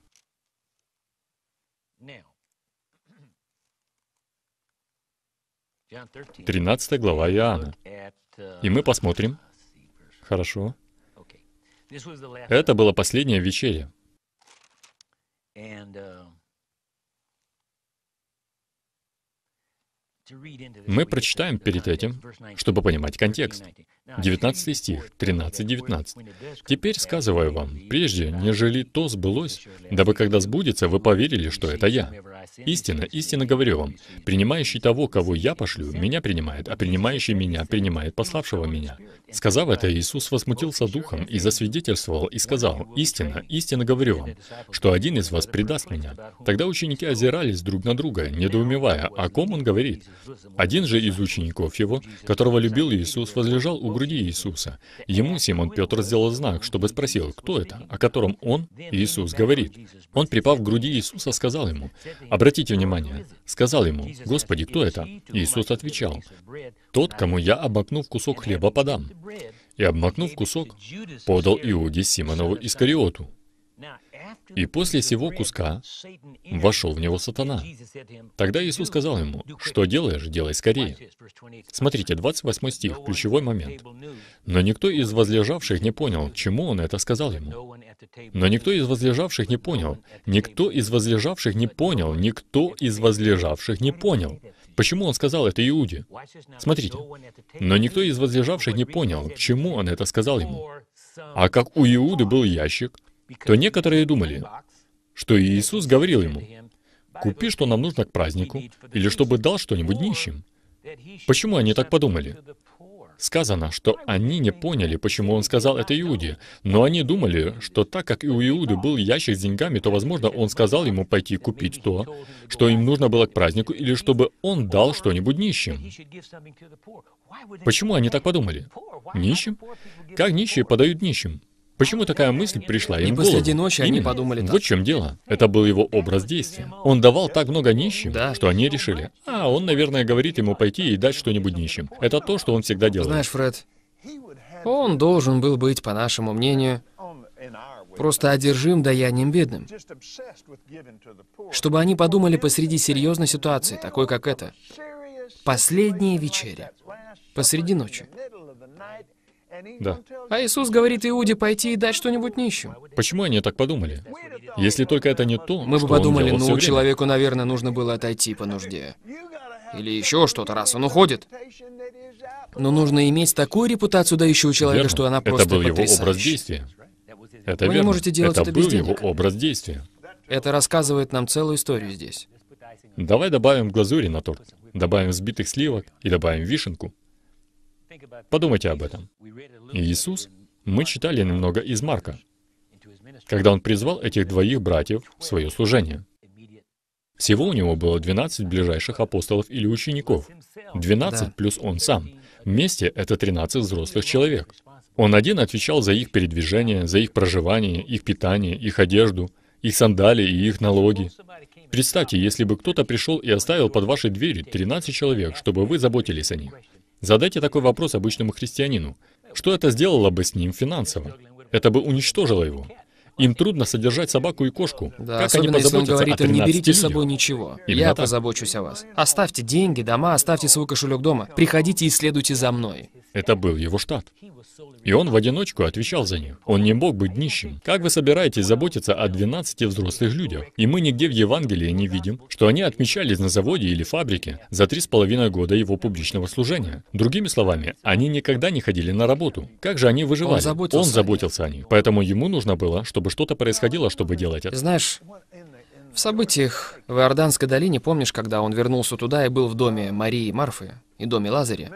Тринадцатая глава Иоанна. И мы посмотрим. Хорошо. Это было последнее вечеря. Um, Мы прочитаем uh, перед этим, чтобы понимать контекст. 19 стих, 13-19. «Теперь сказываю вам, прежде, uh, нежели то сбылось, дабы когда сбудется, вы поверили, что это я». Истина, истинно говорю вам, принимающий того, кого я пошлю, меня принимает, а принимающий меня принимает пославшего меня. Сказав это, Иисус возмутился духом и засвидетельствовал, и сказал, «Истина, истинно говорю вам, что один из вас предаст меня». Тогда ученики озирались друг на друга, недоумевая, о ком он говорит. Один же из учеников его, которого любил Иисус, возлежал у груди Иисуса. Ему Симон Петр сделал знак, чтобы спросил, кто это, о котором он, Иисус, говорит. Он, припав к груди Иисуса, сказал ему, «Обратите внимание», — сказал ему, «Господи, кто это?» Иисус отвечал, «Тот, кому я, обмакнув кусок хлеба, подам». И, обмакнув кусок, подал Иуде Симонову Искариоту. И после всего куска вошел в него сатана. Тогда Иисус сказал ему, что делаешь, делай скорее. Смотрите, 28 стих, ключевой момент. Но никто из возлежавших не понял, чему он это сказал ему. Но никто из возлежавших не понял, никто из возлежавших не понял, никто из возлежавших не понял. Почему он сказал это Иуде? Смотрите. Но никто из возлежавших не понял, к чему он это сказал ему. А как у Иуды был ящик, то некоторые думали, что Иисус говорил ему, «Купи, что нам нужно к празднику, или чтобы дал что-нибудь нищим». Почему они так подумали? Сказано, что они не поняли, почему он сказал это Иуде, но они думали, что так как и у Иуды был ящик с деньгами, то, возможно, он сказал ему пойти купить то, что им нужно было к празднику, или чтобы он дал что-нибудь нищим. Почему они так подумали? Нищим? Как нищие подают нищим? Почему такая мысль пришла им И в голову? ночи они подумали так. Вот в чем дело. Это был его образ действия. Он давал так много нищим, Да. что они решили, а, он, наверное, говорит ему пойти и дать что-нибудь нищим. Это то, что он всегда делал. Знаешь, Фред, он должен был быть, по нашему мнению, просто одержим даянием бедным, чтобы они подумали посреди серьезной ситуации, такой как эта. Последняя вечеря, посреди ночи. Да. А Иисус говорит Иуде пойти и дать что-нибудь нищим. Почему они так подумали? Если только это не то, Мы бы подумали, ну, человеку, наверное, нужно было отойти по нужде. Или еще что-то, раз он уходит. Но нужно иметь такую репутацию дающего человека, верно. что она просто Это был его образ действия. Это Вы верно. не можете делать это, это без был денег. его образ действия. Это рассказывает нам целую историю здесь. Давай добавим глазури на торт, добавим взбитых сливок и добавим вишенку. Подумайте об этом. Иисус, мы читали немного из Марка, когда он призвал этих двоих братьев в свое служение. Всего у него было 12 ближайших апостолов или учеников. 12 плюс он сам. Вместе это 13 взрослых человек. Он один отвечал за их передвижение, за их проживание, их питание, их одежду, их сандалии и их налоги. Представьте, если бы кто-то пришел и оставил под вашей дверью 13 человек, чтобы вы заботились о них. Задайте такой вопрос обычному христианину. Что это сделало бы с ним финансово? Это бы уничтожило его. Им трудно содержать собаку и кошку. Да, как особенно они если он говорит им, не берите с собой ничего, Именно я так. позабочусь о вас. Оставьте деньги, дома, оставьте свой кошелек дома. Приходите и следуйте за мной. Это был его штат. И он в одиночку отвечал за них. Он не мог быть нищим. Как вы собираетесь заботиться о 12 взрослых людях? И мы нигде в Евангелии не видим, что они отмечались на заводе или фабрике за три с половиной года его публичного служения. Другими словами, они никогда не ходили на работу. Как же они выживали? Он заботился, он заботился о них. Поэтому ему нужно было, чтобы что-то происходило, чтобы делать это. Знаешь, в событиях в Иорданской долине, помнишь, когда он вернулся туда и был в доме Марии и Марфы и доме Лазаря?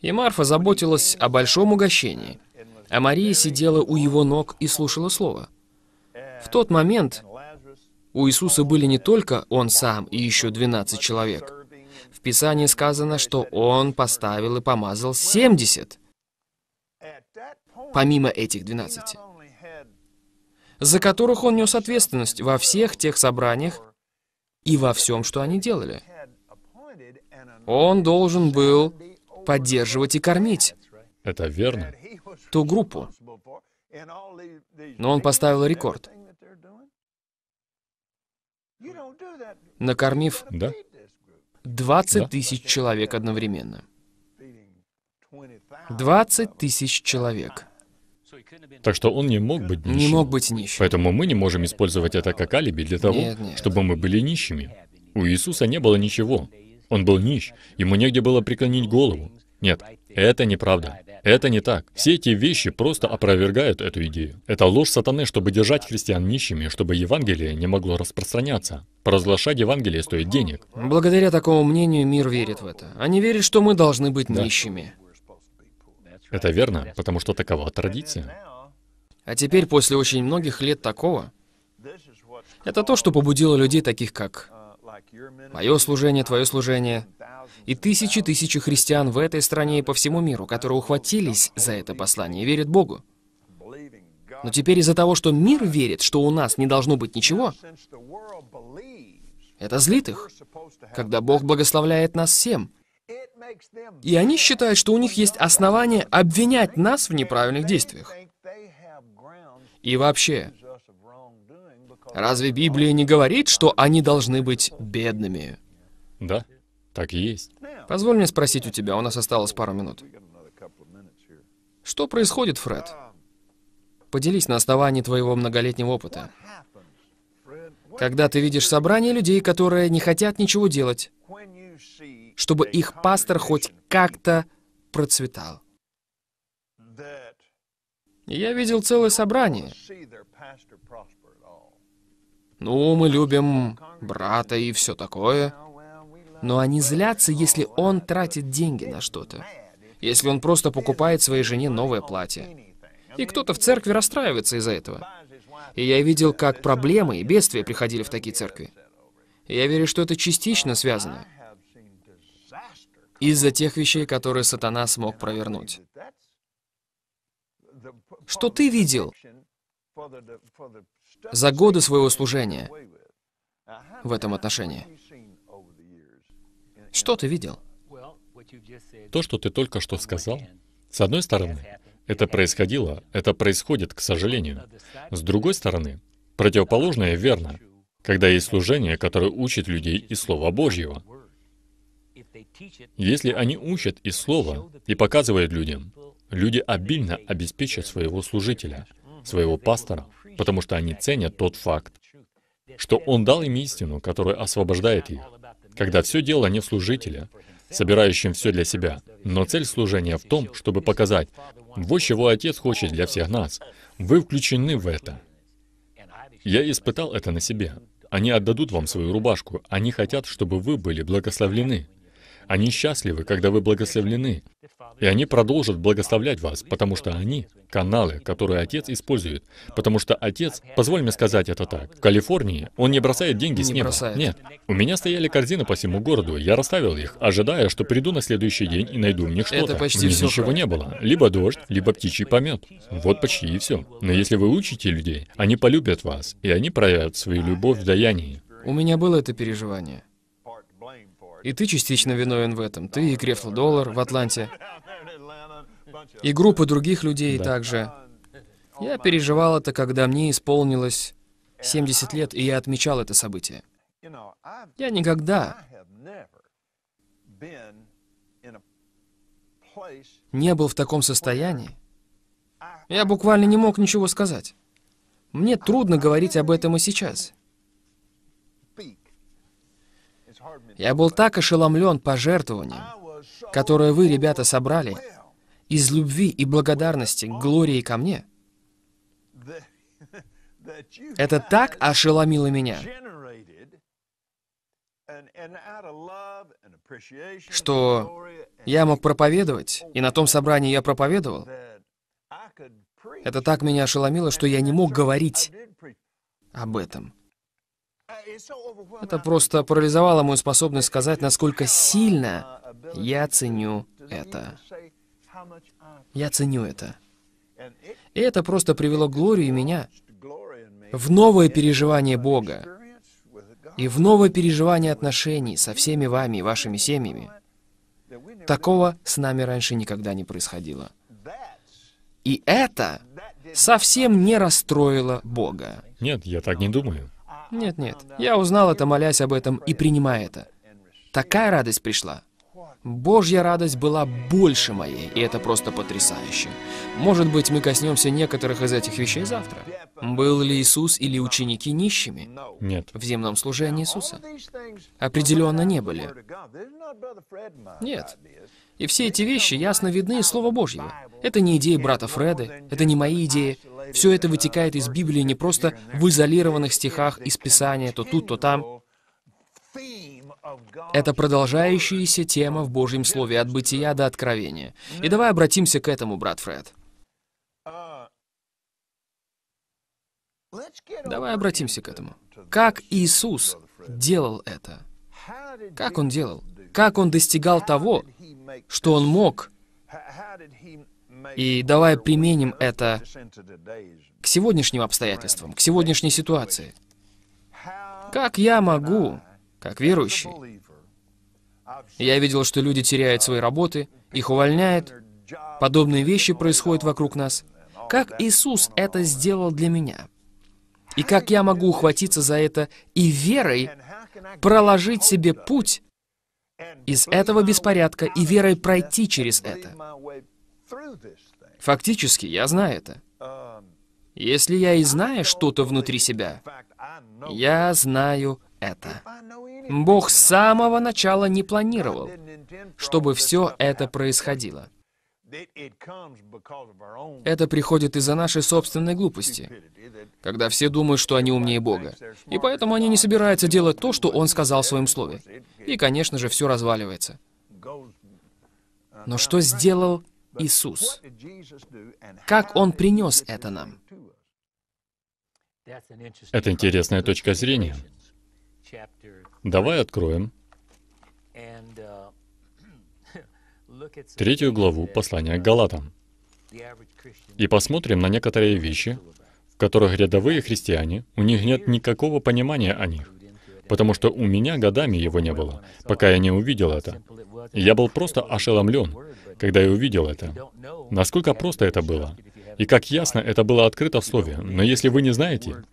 И Марфа заботилась о большом угощении, а Мария сидела у его ног и слушала слово. В тот момент у Иисуса были не только он сам и еще 12 человек. В Писании сказано, что он поставил и помазал 70, помимо этих 12, за которых он нес ответственность во всех тех собраниях и во всем, что они делали. Он должен был поддерживать и кормить. Это верно. Ту группу. Но он поставил рекорд. Накормив да? 20 да? тысяч человек одновременно. 20 тысяч человек. Так что он не мог быть нищим. Не мог быть нищим. Поэтому мы не можем использовать это как алиби для того, нет, нет. чтобы мы были нищими. У Иисуса не было ничего. Он был нищ, ему негде было преклонить голову. Нет, это неправда. Это не так. Все эти вещи просто опровергают эту идею. Это ложь сатаны, чтобы держать христиан нищими, чтобы Евангелие не могло распространяться. Поразглашать Евангелие стоит денег. Благодаря такому мнению мир верит в это. Они верят, что мы должны быть да. нищими. Это верно, потому что такова традиция. А теперь, после очень многих лет такого, это то, что побудило людей, таких как Мое служение, твое служение. И тысячи-тысячи христиан в этой стране и по всему миру, которые ухватились за это послание и верят Богу. Но теперь из-за того, что мир верит, что у нас не должно быть ничего, это злит их, когда Бог благословляет нас всем. И они считают, что у них есть основания обвинять нас в неправильных действиях. И вообще, Разве Библия не говорит, что они должны быть бедными? Да, так и есть. Позволь мне спросить у тебя, у нас осталось пару минут. Что происходит, Фред? Поделись на основании твоего многолетнего опыта. Когда ты видишь собрание людей, которые не хотят ничего делать, чтобы их пастор хоть как-то процветал. Я видел целое собрание, ну, мы любим брата и все такое. Но они злятся, если он тратит деньги на что-то. Если он просто покупает своей жене новое платье. И кто-то в церкви расстраивается из-за этого. И я видел, как проблемы и бедствия приходили в такие церкви. И я верю, что это частично связано из-за тех вещей, которые сатана смог провернуть. Что ты видел? за годы своего служения в этом отношении? Что ты видел? То, что ты только что сказал, с одной стороны, это происходило, это происходит, к сожалению. С другой стороны, противоположное верно, когда есть служение, которое учит людей из Слова Божьего. Если они учат из Слова и показывают людям, люди обильно обеспечат своего служителя, своего пастора, потому что они ценят тот факт, что Он дал им истину, которая освобождает их. Когда все дело не в служителе, собирающем все для себя, но цель служения в том, чтобы показать, вот чего Отец хочет для всех нас. Вы включены в это. Я испытал это на себе. Они отдадут вам свою рубашку. Они хотят, чтобы вы были благословлены. Они счастливы, когда вы благословлены. И они продолжат благословлять вас, потому что они — каналы, которые Отец использует. Потому что Отец, позволь мне сказать это так, в Калифорнии он не бросает деньги с неба. Бросает. Нет. У меня стояли корзины по всему городу, я расставил их, ожидая, что приду на следующий день и найду у них что-то. Это почти мне все ничего правда. не было. Либо дождь, либо птичий помет. Вот почти и все. Но если вы учите людей, они полюбят вас, и они проявят свою любовь в даянии. У меня было это переживание. И ты частично виновен в этом. Ты и Крефл Доллар в Атланте. И группы других людей да. также. Я переживал это, когда мне исполнилось 70 лет, и я отмечал это событие. Я никогда не был в таком состоянии. Я буквально не мог ничего сказать. Мне трудно говорить об этом и сейчас. Я был так ошеломлен пожертвованием, которое вы, ребята, собрали из любви и благодарности к Глории ко мне. Это так ошеломило меня, что я мог проповедовать, и на том собрании я проповедовал. Это так меня ошеломило, что я не мог говорить об этом. Это просто парализовало мою способность сказать, насколько сильно я ценю это. Я ценю это. И это просто привело Глорию и меня в новое переживание Бога и в новое переживание отношений со всеми вами и вашими семьями. Такого с нами раньше никогда не происходило. И это совсем не расстроило Бога. Нет, я так не думаю. Нет, нет. Я узнал это, молясь об этом и принимая это. Такая радость пришла. Божья радость была больше моей, и это просто потрясающе. Может быть, мы коснемся некоторых из этих вещей завтра. Был ли Иисус или ученики нищими? Нет. В земном служении Иисуса? Определенно не были. Нет. И все эти вещи ясно видны из Слова Божьего. Это не идеи брата Фреда, это не мои идеи. Все это вытекает из Библии не просто в изолированных стихах из Писания, то тут, то там. Это продолжающаяся тема в Божьем Слове от бытия до откровения. И давай обратимся к этому, брат Фред. Давай обратимся к этому. Как Иисус делал это? Как Он делал? Как Он достигал того, что он мог. И давай применим это к сегодняшним обстоятельствам, к сегодняшней ситуации. Как я могу, как верующий, я видел, что люди теряют свои работы, их увольняют, подобные вещи происходят вокруг нас. Как Иисус это сделал для меня? И как я могу ухватиться за это и верой проложить себе путь из этого беспорядка и верой пройти через это. Фактически, я знаю это. Если я и знаю что-то внутри себя, я знаю это. Бог с самого начала не планировал, чтобы все это происходило. Это приходит из-за нашей собственной глупости, когда все думают, что они умнее Бога. И поэтому они не собираются делать то, что Он сказал в Своем Слове. И, конечно же, все разваливается. Uh, Но что сделал Иисус? Как Он принес это нам? Это интересная точка зрения. Давай откроем третью главу послания к Галатам и посмотрим на некоторые вещи, в которых рядовые христиане, у них нет никакого понимания о них, потому что у меня годами его не было, пока я не увидел это. я был просто ошеломлен, когда я увидел это. Насколько просто это было, и как ясно это было открыто в Слове. Но если вы не знаете,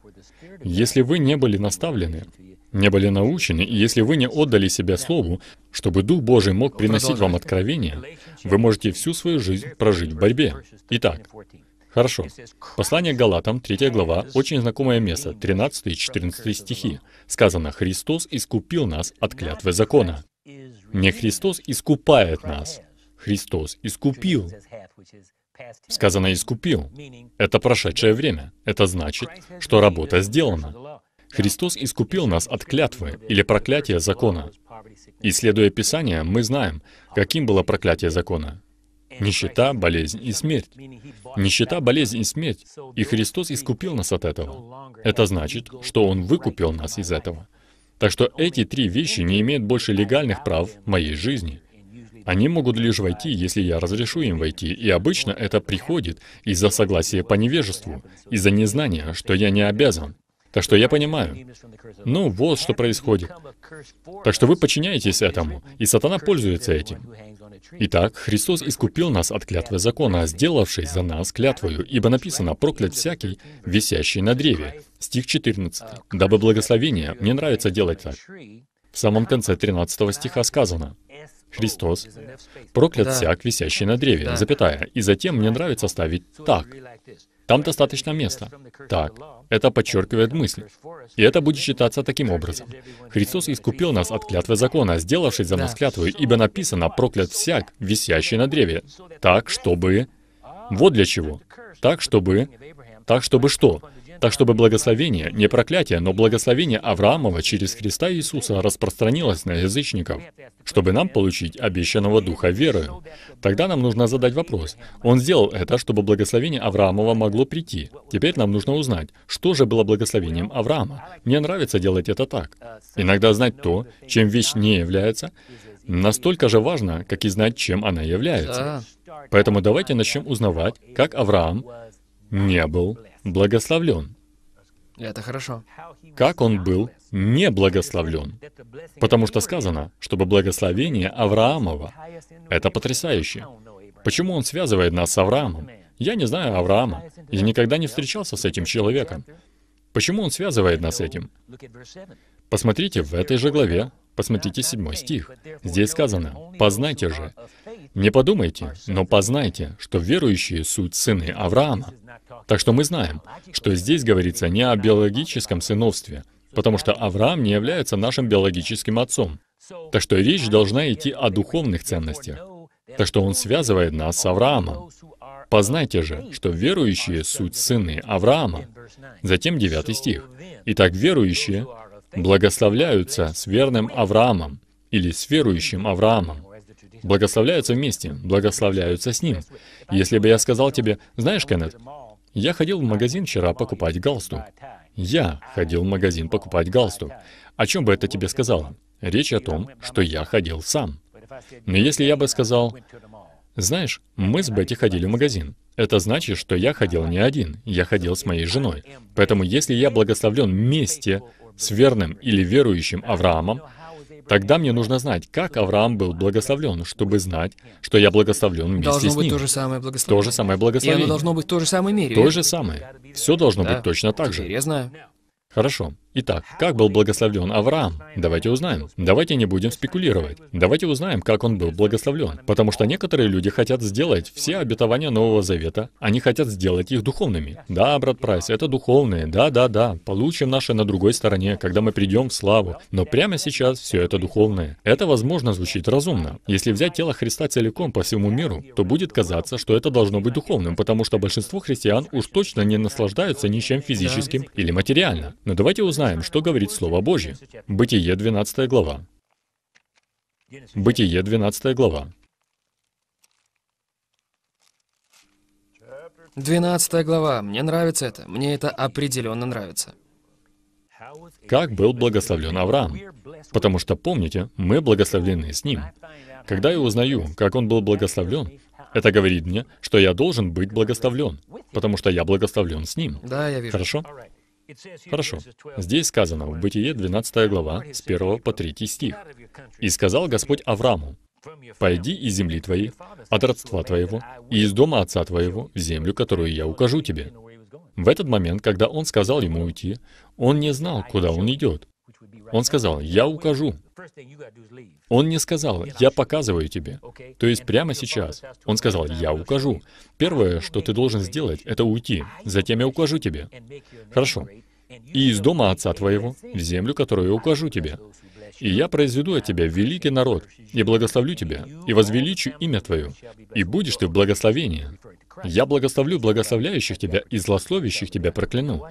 если вы не были наставлены, не были научены, и если вы не отдали себя Слову, чтобы Дух Божий мог приносить вам откровение, вы можете всю свою жизнь прожить в борьбе. Итак, хорошо. Послание Галатам, 3 глава, очень знакомое место, 13 и 14 стихи. Сказано, «Христос искупил нас от клятвы закона». Не Христос искупает нас, Христос искупил. Сказано «искупил». Это прошедшее время. Это значит, что работа сделана. Христос искупил нас от клятвы или проклятия закона. Исследуя Писание, мы знаем, каким было проклятие закона. Нищета, болезнь и смерть. Нищета, болезнь и смерть. И Христос искупил нас от этого. Это значит, что Он выкупил нас из этого. Так что эти три вещи не имеют больше легальных прав в моей жизни. Они могут лишь войти, если я разрешу им войти, и обычно это приходит из-за согласия по невежеству, из-за незнания, что я не обязан, так что я понимаю. Ну, вот что происходит. Так что вы подчиняетесь этому, и сатана пользуется этим. Итак, Христос искупил нас от клятвы закона, сделавшись за нас клятвою, ибо написано «проклят всякий, висящий на древе». Стих 14. «Дабы благословение». Мне нравится делать так. В самом конце 13 стиха сказано «Христос проклят да. всяк, висящий на древе», да. запятая. И затем мне нравится ставить так. Там достаточно места. Так, это подчеркивает мысль. И это будет считаться таким образом. Христос искупил нас от клятвы закона, сделавшись за нас клятвую, ибо написано «проклят всяк, висящий на древе». Так, чтобы... Вот для чего. Так, чтобы... Так, чтобы что? Так чтобы благословение, не проклятие, но благословение Авраамова через Христа Иисуса распространилось на язычников, чтобы нам получить обещанного духа веры. Тогда нам нужно задать вопрос. Он сделал это, чтобы благословение Авраамова могло прийти. Теперь нам нужно узнать, что же было благословением Авраама. Мне нравится делать это так. Иногда знать то, чем вещь не является, настолько же важно, как и знать, чем она является. Поэтому давайте начнем узнавать, как Авраам не был благословлен. Это хорошо. Как он был не благословлен? Потому что сказано, чтобы благословение Авраамова. Это потрясающе. Почему он связывает нас с Авраамом? Я не знаю Авраама. Я никогда не встречался с этим человеком. Почему он связывает нас с этим? Посмотрите в этой же главе, посмотрите седьмой стих. Здесь сказано, «Познайте же». Не подумайте, но познайте, что верующие — суть сыны Авраама. Так что мы знаем, что здесь говорится не о биологическом сыновстве, потому что Авраам не является нашим биологическим отцом. Так что речь должна идти о духовных ценностях. Так что он связывает нас с Авраамом. Познайте же, что верующие — суть сыны Авраама. Затем 9 стих. Итак, верующие благословляются с верным Авраамом или с верующим Авраамом. Благословляются вместе, благословляются с ним. Если бы я сказал тебе, знаешь, Кеннет, я ходил в магазин вчера покупать галстук. Я ходил в магазин покупать галстук. О чем бы это тебе сказало? Речь о том, что я ходил сам. Но если я бы сказал, знаешь, мы с Бетти ходили в магазин. Это значит, что я ходил не один, я ходил с моей женой. Поэтому если я благословлен вместе с верным или верующим Авраамом, Тогда мне нужно знать, как Авраам был благословлен, чтобы знать, что я благословлен вместе должно с ним. Должно быть то же самое благословение. То же самое благословение. И оно должно быть в той же самой мере. То же самое. Все должно да. быть точно так же. Теперь я знаю. Хорошо. Итак, как был благословлен Авраам? Давайте узнаем. Давайте не будем спекулировать. Давайте узнаем, как он был благословлен. Потому что некоторые люди хотят сделать все обетования Нового Завета, они хотят сделать их духовными. Да, брат Прайс, это духовные. Да, да, да. Получим наши на другой стороне, когда мы придем в славу. Но прямо сейчас все это духовное. Это, возможно, звучит разумно. Если взять тело Христа целиком по всему миру, то будет казаться, что это должно быть духовным, потому что большинство христиан уж точно не наслаждаются ничем физическим или материально. Но давайте узнаем, знаем, что говорит Слово Божье. Бытие 12 глава. Бытие 12 глава. 12 глава. Мне нравится это. Мне это определенно нравится. Как был благословлен Авраам? Потому что, помните, мы благословлены с ним. Когда я узнаю, как он был благословлен, это говорит мне, что я должен быть благословлен, потому что я благословлен с ним. Да, я вижу. Хорошо? Хорошо. Здесь сказано в Бытие 12 глава, с 1 по 3 стих. «И сказал Господь Аврааму, «Пойди из земли твоей, от родства твоего, и из дома отца твоего, в землю, которую я укажу тебе». В этот момент, когда он сказал ему уйти, он не знал, куда он идет. Он сказал, «Я укажу». Он не сказал, я показываю тебе. То есть прямо сейчас. Он сказал, я укажу. Первое, что ты должен сделать, это уйти. Затем я укажу тебе. Хорошо. И из дома отца твоего, в землю, которую я укажу тебе. И я произведу от тебя великий народ, и благословлю тебя, и возвеличу имя твое, и будешь ты в благословении. Я благословлю благословляющих тебя, и злословящих тебя прокляну,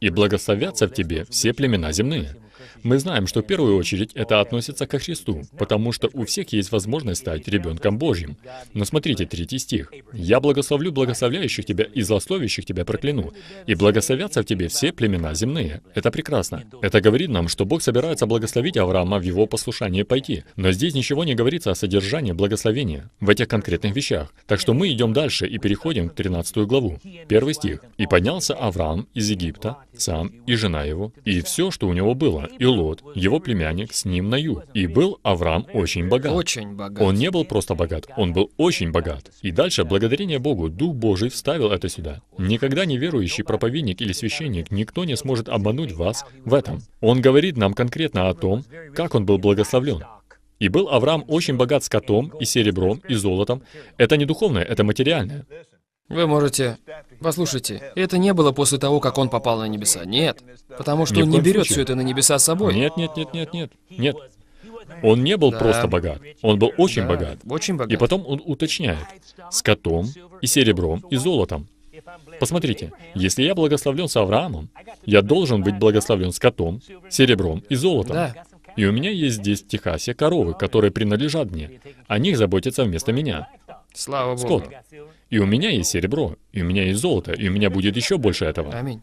и благословятся в тебе все племена земные. Мы знаем, что в первую очередь это относится ко Христу, потому что у всех есть возможность стать ребенком Божьим. Но смотрите, третий стих. «Я благословлю благословляющих тебя и злословящих тебя прокляну, и благословятся в тебе все племена земные». Это прекрасно. Это говорит нам, что Бог собирается благословить Авраама в его послушании пойти. Но здесь ничего не говорится о содержании благословения в этих конкретных вещах. Так что мы идем дальше и переходим к 13 главу. Первый стих. «И поднялся Авраам из Египта, сам и жена его, и все, что у него было, и и Лот, его племянник, с ним на юг. И был Авраам очень богат. Очень богат. Он не был просто богат, он был очень богат. И дальше, благодарение Богу, Дух Божий вставил это сюда. Никогда не верующий проповедник или священник, никто не сможет обмануть вас в этом. Он говорит нам конкретно о том, как он был благословлен. И был Авраам очень богат скотом и серебром и золотом. Это не духовное, это материальное. Вы можете... Послушайте, это не было после того, как он попал на небеса. Нет. Потому что Ни он не берет случае. все это на небеса с собой. Нет, нет, нет, нет, нет. Нет. Он не был да. просто богат. Он был очень да, богат. Очень богат. И потом он уточняет. С котом и серебром и золотом. Посмотрите, если я благословлен с Авраамом, я должен быть благословлен с котом, серебром и золотом. Да. И у меня есть здесь в Техасе коровы, которые принадлежат мне. О них заботятся вместо меня. Слава Богу. Скот. И у меня есть серебро, и у меня есть золото, и у меня будет еще больше этого. Аминь.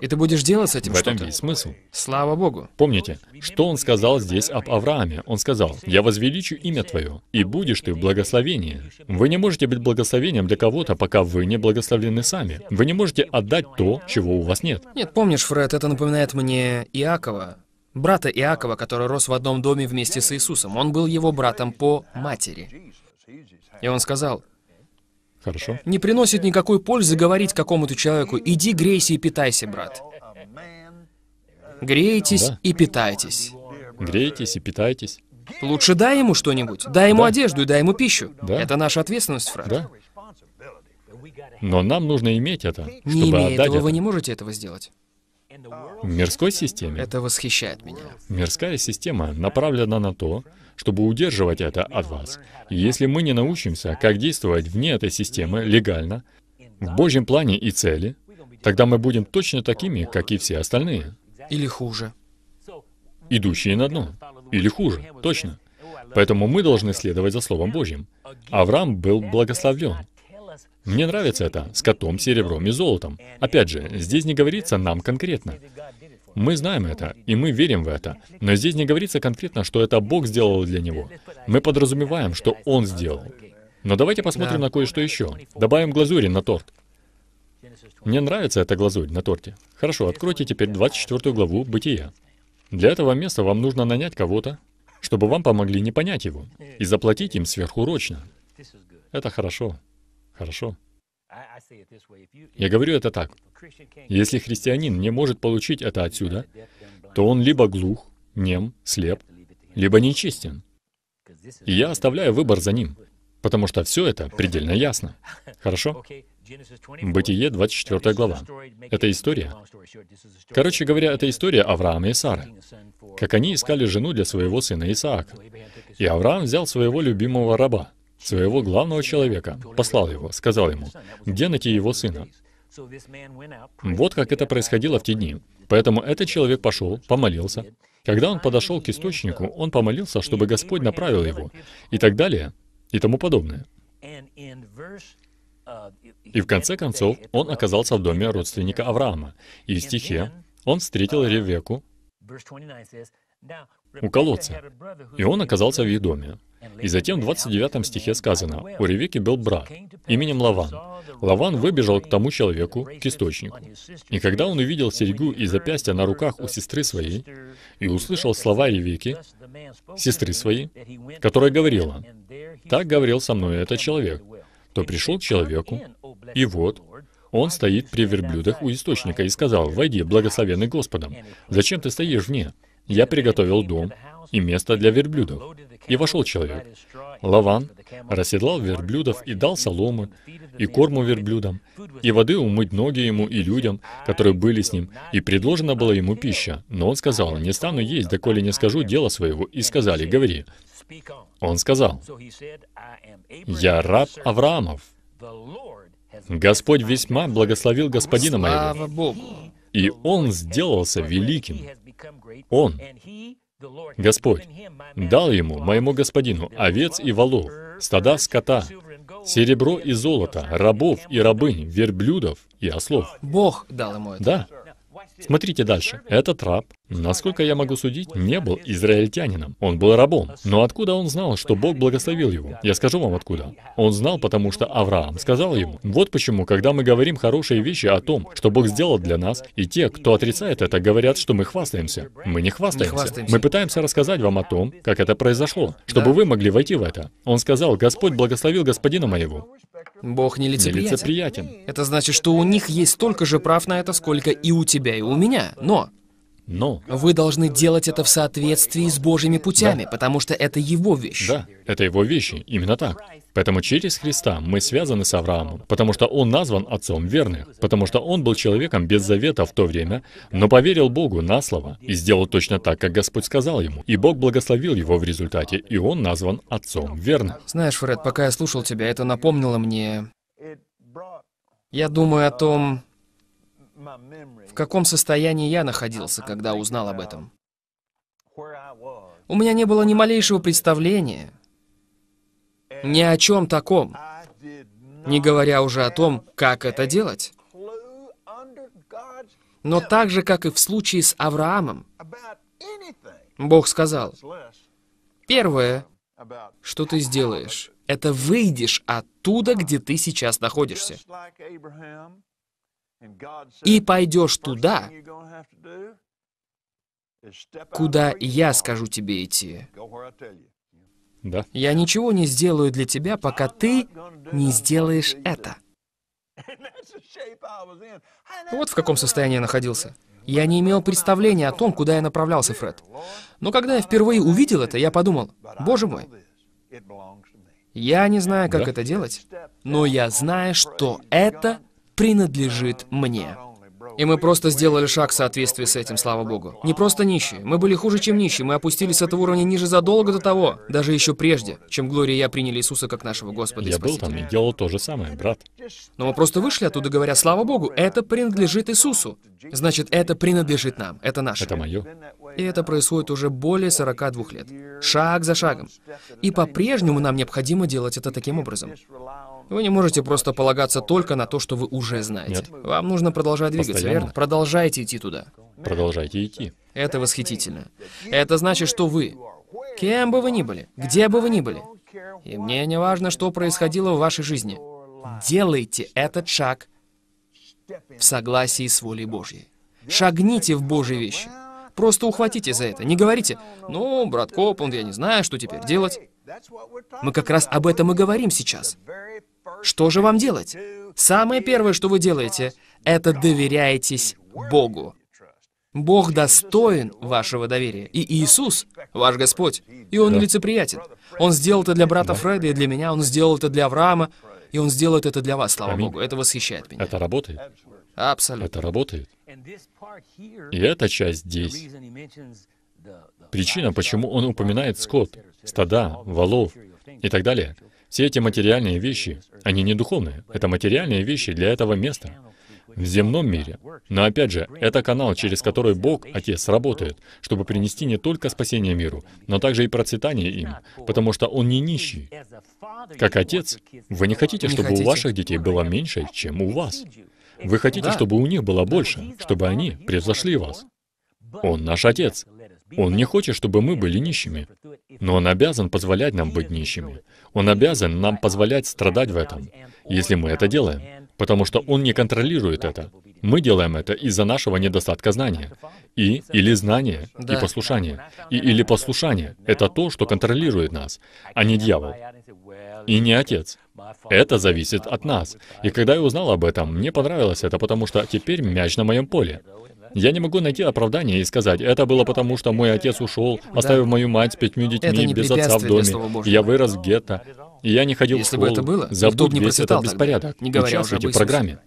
И ты будешь делать с этим что-то? В этом что весь смысл. Слава Богу. Помните, что он сказал здесь об Аврааме? Он сказал, «Я возвеличу имя твое, и будешь ты в благословении». Вы не можете быть благословением для кого-то, пока вы не благословлены сами. Вы не можете отдать то, чего у вас нет. Нет, помнишь, Фред, это напоминает мне Иакова, брата Иакова, который рос в одном доме вместе с Иисусом. Он был его братом по матери. И он сказал, Хорошо. Не приносит никакой пользы говорить какому-то человеку, иди грейся и питайся, брат. Грейтесь да. и питайтесь. Грейтесь и питайтесь. Лучше дай ему что-нибудь. Дай ему да. одежду и дай ему пищу. Да. Это наша ответственность, Фред. Да. Но нам нужно иметь это, чтобы Не имея этого, это. вы не можете этого сделать. В мирской системе. Это восхищает меня. Мирская система направлена на то, чтобы удерживать это от вас. И если мы не научимся, как действовать вне этой системы легально, в Божьем плане и цели, тогда мы будем точно такими, как и все остальные. Или хуже. Идущие на дно. Или хуже, точно. Поэтому мы должны следовать за Словом Божьим. Авраам был благословлен. Мне нравится это, с котом, серебром и золотом. Опять же, здесь не говорится нам конкретно. Мы знаем это, и мы верим в это. Но здесь не говорится конкретно, что это Бог сделал для него. Мы подразумеваем, что Он сделал. Но давайте посмотрим на кое-что еще. Добавим глазури на торт. Мне нравится эта глазурь на торте. Хорошо, откройте теперь 24 главу Бытия. Для этого места вам нужно нанять кого-то, чтобы вам помогли не понять его, и заплатить им сверхурочно. Это хорошо. Хорошо. Я говорю это так. Если христианин не может получить это отсюда, то он либо глух, нем, слеп, либо нечистен. И я оставляю выбор за ним, потому что все это предельно ясно. Хорошо? Бытие, 24 глава. Это история. Короче говоря, это история Авраама и Сары. Как они искали жену для своего сына Исаака. И Авраам взял своего любимого раба, своего главного человека, послал его, сказал ему, где найти его сына. Вот как это происходило в те дни. Поэтому этот человек пошел, помолился. Когда он подошел к источнику, он помолился, чтобы Господь направил его, и так далее, и тому подобное. И в конце концов, он оказался в доме родственника Авраама. И в стихе он встретил Ревеку, у колодца. И он оказался в Едоме. И затем в 29 стихе сказано, «У Ревеки был брат именем Лаван. Лаван выбежал к тому человеку, к источнику. И когда он увидел серьгу и запястья на руках у сестры своей, и услышал слова Ревеки, сестры своей, которая говорила, «Так говорил со мной этот человек», то пришел к человеку, и вот, он стоит при верблюдах у источника и сказал, «Войди, благословенный Господом, зачем ты стоишь вне?» Я приготовил дом и место для верблюдов. И вошел человек. Лаван расседлал верблюдов и дал соломы, и корму верблюдам, и воды умыть ноги ему и людям, которые были с ним, и предложена была ему пища. Но он сказал, «Не стану есть, доколе не скажу дело своего». И сказали, «Говори». Он сказал, «Я раб Авраамов. Господь весьма благословил господина моего». И он сделался великим. Он, Господь, дал ему, моему господину, овец и валов, стада скота, серебро и золото, рабов и рабынь, верблюдов и ослов. Бог дал ему это. Да. Смотрите дальше. Этот раб Насколько я могу судить, не был израильтянином. Он был рабом. Но откуда он знал, что Бог благословил его? Я скажу вам откуда. Он знал, потому что Авраам сказал ему. Вот почему, когда мы говорим хорошие вещи о том, что Бог сделал для нас, и те, кто отрицает это, говорят, что мы хвастаемся. Мы не хвастаемся. Мы пытаемся рассказать вам о том, как это произошло, чтобы вы могли войти в это. Он сказал, Господь благословил господина моего. Бог не нелицеприятен. Это значит, что у них есть столько же прав на это, сколько и у тебя, и у меня. Но но... Вы должны делать это в соответствии с Божьими путями, да. потому что это Его вещь. Да, это Его вещи, именно так. Поэтому через Христа мы связаны с Авраамом, потому что он назван отцом верных, потому что он был человеком без завета в то время, но поверил Богу на слово и сделал точно так, как Господь сказал ему. И Бог благословил его в результате, и он назван отцом верных. Знаешь, Фред, пока я слушал тебя, это напомнило мне... Я думаю о том, в каком состоянии я находился, когда узнал об этом. У меня не было ни малейшего представления ни о чем таком, не говоря уже о том, как это делать. Но так же, как и в случае с Авраамом, Бог сказал, первое, что ты сделаешь, это выйдешь оттуда, где ты сейчас находишься и пойдешь туда, куда я скажу тебе идти. Да. Я ничего не сделаю для тебя, пока ты не сделаешь это. Вот в каком состоянии я находился. Я не имел представления о том, куда я направлялся, Фред. Но когда я впервые увидел это, я подумал, «Боже мой, я не знаю, как да. это делать, но я знаю, что это принадлежит мне. И мы просто сделали шаг в соответствии с этим, слава богу. Не просто нищие. Мы были хуже, чем нищие. Мы опустились с этого уровня ниже задолго до того, даже еще прежде, чем Глория и я приняли Иисуса как нашего Господа и Я был там и делал то же самое, брат. Но мы просто вышли оттуда, говоря, слава богу, это принадлежит Иисусу. Значит, это принадлежит нам. Это наше. Это мое. И это происходит уже более 42 лет. Шаг за шагом. И по-прежнему нам необходимо делать это таким образом. Вы не можете просто полагаться только на то, что вы уже знаете. Нет. Вам нужно продолжать двигаться, Постоянно. верно? Продолжайте идти туда. Продолжайте идти. Это восхитительно. Это значит, что вы, кем бы вы ни были, где бы вы ни были, и мне не важно, что происходило в вашей жизни, делайте этот шаг в согласии с волей Божьей. Шагните в Божьи вещи. Просто ухватите за это. Не говорите, ну, брат Копланд, я не знаю, что теперь делать. Мы как раз об этом и говорим сейчас. Что же вам делать? Самое первое, что вы делаете, это доверяетесь Богу. Бог достоин вашего доверия. И Иисус, ваш Господь, и Он да. лицеприятен. Он сделал это для брата да. Фреда и для меня, Он сделал это для Авраама, и Он сделает это для вас, слава Аминь. Богу. Это восхищает меня. Это работает. Абсолютно. Это работает. И эта часть здесь. Причина, почему он упоминает скот, стада, валов и так далее — все эти материальные вещи, они не духовные. Это материальные вещи для этого места в земном мире. Но опять же, это канал, через который Бог, Отец, работает, чтобы принести не только спасение миру, но также и процветание им, потому что Он не нищий. Как Отец, вы не хотите, чтобы у ваших детей было меньше, чем у вас. Вы хотите, чтобы у них было больше, чтобы они превзошли вас. Он наш Отец, он не хочет, чтобы мы были нищими. Но Он обязан позволять нам быть нищими. Он обязан нам позволять страдать в этом, если мы это делаем. Потому что Он не контролирует это. Мы делаем это из-за нашего недостатка знания. И или знания, да. и послушания И или послушание — это то, что контролирует нас, а не дьявол. И не отец. Это зависит от нас. И когда я узнал об этом, мне понравилось это, потому что теперь мяч на моем поле. Я не могу найти оправдания и сказать, это было потому, что мой отец ушел, оставив мою мать с пятью детьми без отца в доме. Я вырос в гетто. И я не ходил Если в школу. бы это было, Забудь не весь этот беспорядок. не говоря уже об программе.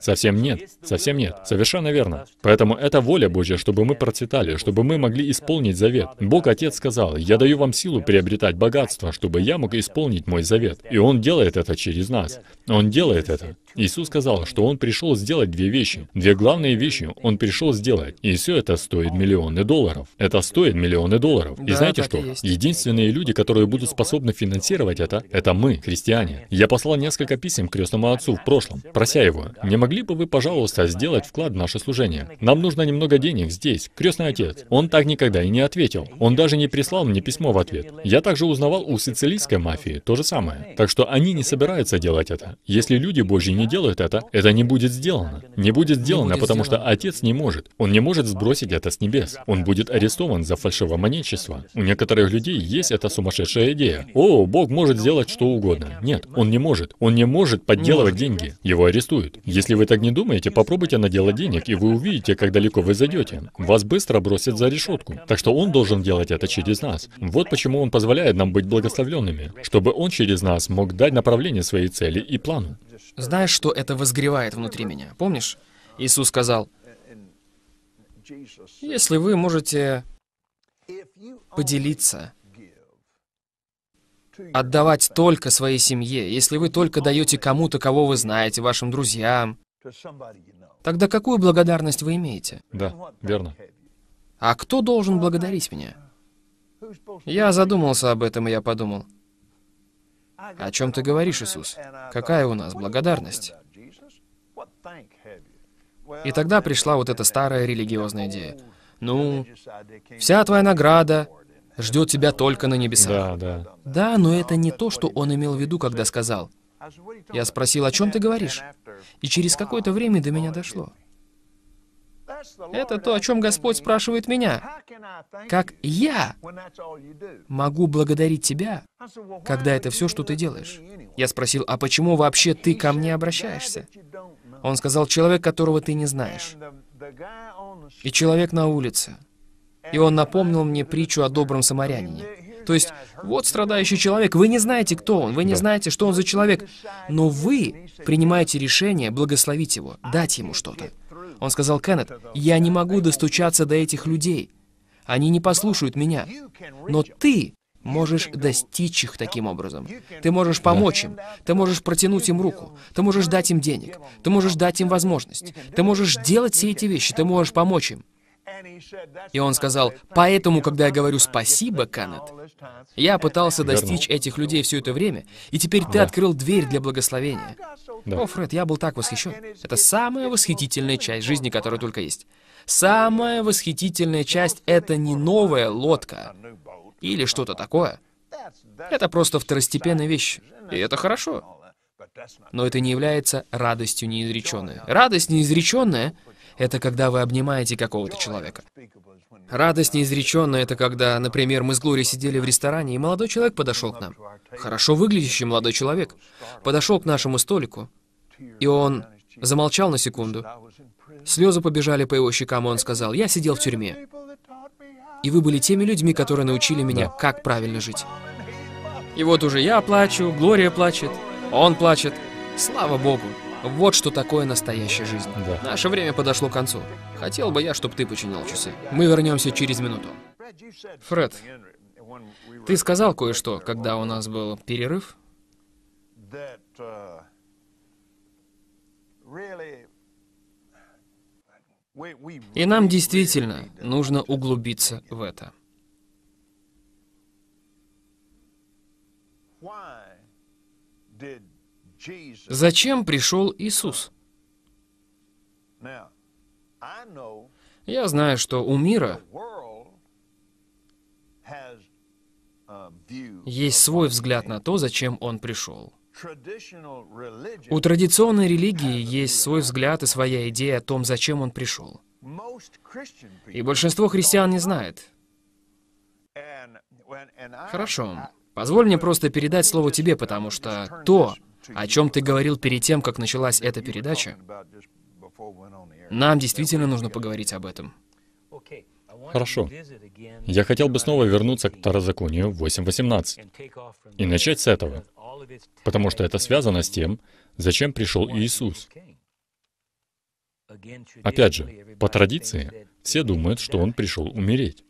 Совсем нет, совсем нет, совершенно верно. Поэтому это воля Божья, чтобы мы процветали, чтобы мы могли исполнить завет. Бог Отец сказал, «Я даю вам силу приобретать богатство, чтобы я мог исполнить мой завет». И Он делает это через нас. Он делает это. Иисус сказал, что Он пришел сделать две вещи. Две главные вещи Он пришел сделать. И все это стоит миллионы долларов. Это стоит миллионы долларов. И да, знаете что? И Единственные люди, которые будут способны финансировать это, это мы, христиане. Я послал несколько писем крестному отцу в прошлом, прося его, не могли бы вы, пожалуйста, сделать вклад в наше служение? Нам нужно немного денег здесь, крестный отец. Он так никогда и не ответил. Он даже не прислал мне письмо в ответ. Я также узнавал у сицилийской мафии то же самое. Так что они не собираются делать это. Если люди Божьи не не делают это, это не будет сделано. Не будет сделано, потому что Отец не может. Он не может сбросить это с небес. Он будет арестован за фальшивомонетчество. У некоторых людей есть эта сумасшедшая идея. О, Бог может сделать что угодно. Нет, Он не может. Он не может подделывать деньги. Его арестуют. Если вы так не думаете, попробуйте наделать денег, и вы увидите, как далеко вы зайдете. Вас быстро бросят за решетку. Так что Он должен делать это через нас. Вот почему Он позволяет нам быть благословленными, чтобы Он через нас мог дать направление своей цели и плану. Знаешь, что это возгревает внутри меня. Помнишь? Иисус сказал, если вы можете поделиться, отдавать только своей семье, если вы только даете кому-то, кого вы знаете, вашим друзьям, тогда какую благодарность вы имеете? Да, верно. А кто должен благодарить меня? Я задумался об этом, и я подумал, о чем ты говоришь, Иисус? Какая у нас благодарность? И тогда пришла вот эта старая религиозная идея. Ну, вся твоя награда ждет тебя только на небесах. Да, да. Да, но это не то, что он имел в виду, когда сказал. Я спросил, о чем ты говоришь? И через какое-то время до меня дошло. Это то, о чем Господь спрашивает меня. Как я могу благодарить Тебя, когда это все, что ты делаешь? Я спросил, а почему вообще ты ко мне обращаешься? Он сказал, человек, которого ты не знаешь. И человек на улице. И он напомнил мне притчу о добром самарянине. То есть, вот страдающий человек, вы не знаете, кто он, вы не да. знаете, что он за человек, но вы принимаете решение благословить его, дать ему что-то. Он сказал, «Кеннет, я не могу достучаться до этих людей. Они не послушают меня. Но ты можешь достичь их таким образом. Ты можешь помочь им, ты можешь протянуть им руку, ты можешь дать им денег, ты можешь дать им возможность, ты можешь делать все эти вещи, ты можешь помочь им. И он сказал, «Поэтому, когда я говорю «спасибо, Канет», я пытался достичь этих людей все это время, и теперь ты да. открыл дверь для благословения». Да. О, Фред, я был так восхищен. Это самая восхитительная часть жизни, которая только есть. Самая восхитительная часть — это не новая лодка или что-то такое. Это просто второстепенная вещь, и это хорошо. Но это не является радостью неизреченной. Радость неизреченная — это когда вы обнимаете какого-то человека. Радость неизреченная — это когда, например, мы с Глори сидели в ресторане, и молодой человек подошел к нам. Хорошо выглядящий молодой человек. Подошел к нашему столику, и он замолчал на секунду. Слезы побежали по его щекам, и он сказал, «Я сидел в тюрьме, и вы были теми людьми, которые научили меня, как правильно жить». И вот уже я плачу, Глория плачет, он плачет. Слава Богу! Вот что такое настоящая жизнь. Да. Наше время подошло к концу. Хотел бы я, чтобы ты починил часы. Мы вернемся через минуту. Фред, ты сказал кое-что, когда у нас был перерыв? И нам действительно нужно углубиться в это. Зачем пришел Иисус? Я знаю, что у мира есть свой взгляд на то, зачем он пришел. У традиционной религии есть свой взгляд и своя идея о том, зачем он пришел. И большинство христиан не знает. Хорошо. Позволь мне просто передать слово тебе, потому что то, о чем ты говорил перед тем, как началась эта передача, нам действительно нужно поговорить об этом. Хорошо. Я хотел бы снова вернуться к Таразаконию 8.18 и начать с этого, потому что это связано с тем, зачем пришел Иисус. Опять же, по традиции, все думают, что Он пришел умереть.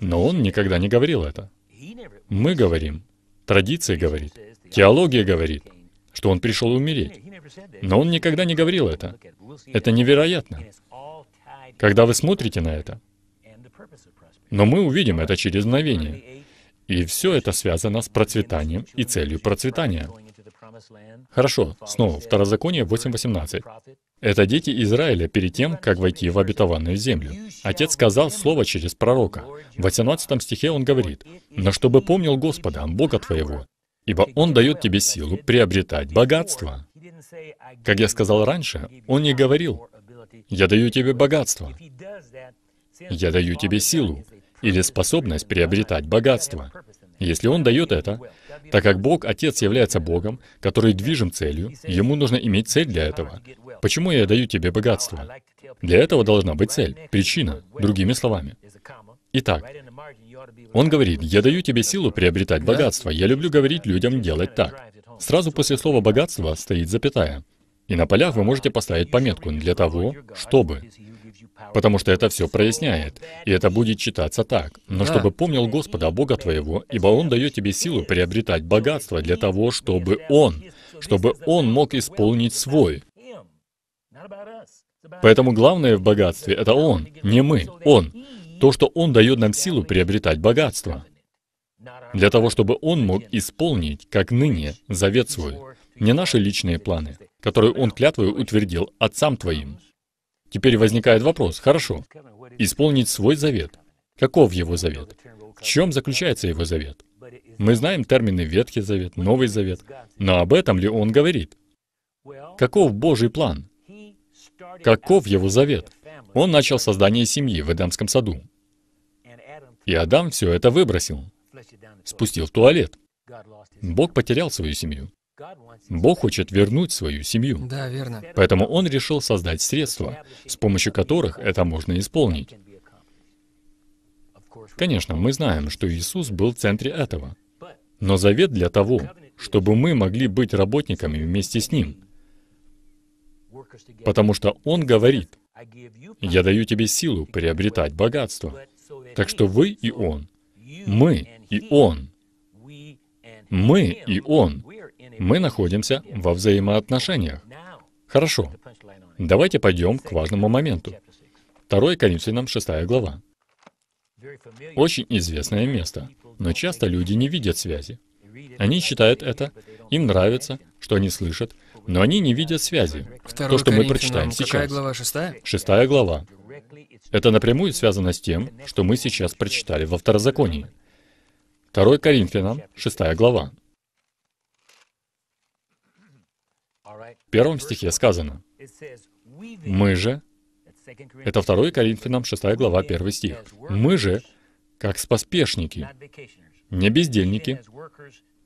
Но Он никогда не говорил это. Мы говорим, Традиция говорит, теология говорит, что он пришел умереть. Но он никогда не говорил это. Это невероятно. Когда вы смотрите на это, но мы увидим это через мгновение. И все это связано с процветанием и целью процветания. Хорошо, снова, Второзаконие 8.18. Это дети Израиля перед тем, как войти в обетованную землю. Отец сказал слово через пророка. В 18 стихе он говорит, «Но чтобы помнил Господа, Бога твоего, ибо Он дает тебе силу приобретать богатство». Как я сказал раньше, он не говорил, «Я даю тебе богатство». «Я даю тебе силу» или способность приобретать богатство. Если Он дает это, так как Бог, Отец, является Богом, который движим целью, Ему нужно иметь цель для этого. Почему я даю тебе богатство? Для этого должна быть цель, причина, другими словами. Итак, он говорит, я даю тебе силу приобретать богатство. Я люблю говорить людям делать так. Сразу после слова «богатство» стоит запятая. И на полях вы можете поставить пометку «для того, чтобы». Потому что это все проясняет, и это будет читаться так. «Но чтобы помнил Господа, Бога твоего, ибо Он дает тебе силу приобретать богатство для того, чтобы Он, чтобы Он мог исполнить свой». Поэтому главное в богатстве — это Он, не мы, Он. То, что Он дает нам силу приобретать богатство. Для того, чтобы Он мог исполнить, как ныне, завет свой. Не наши личные планы, которые Он клятвою утвердил отцам твоим. Теперь возникает вопрос, хорошо, исполнить свой завет. Каков его завет? В чем заключается его завет? Мы знаем термины Ветхий Завет, Новый Завет, но об этом ли он говорит? Каков Божий план? Каков его завет? Он начал создание семьи в Эдемском саду. И Адам все это выбросил, спустил в туалет. Бог потерял свою семью. Бог хочет вернуть свою семью. Да, верно. Поэтому он решил создать средства, с помощью которых это можно исполнить. Конечно, мы знаем, что Иисус был в центре этого. Но завет для того, чтобы мы могли быть работниками вместе с Ним потому что Он говорит, «Я даю тебе силу приобретать богатство». Так что вы и Он, мы и Он, мы и Он, мы находимся во взаимоотношениях. Хорошо, давайте пойдем к важному моменту. 2 Коринфянам 6 глава. Очень известное место, но часто люди не видят связи. Они считают это, им нравится, что они слышат, но они не видят связи. Второе То, что мы прочитаем сейчас. глава? Шестая? Шестая глава. Это напрямую связано с тем, что мы сейчас прочитали во Второзаконии. 2 Коринфянам, 6 глава. В первом стихе сказано, «Мы же...» Это 2 Коринфянам, 6 глава, 1 стих. «Мы же, как споспешники, не бездельники,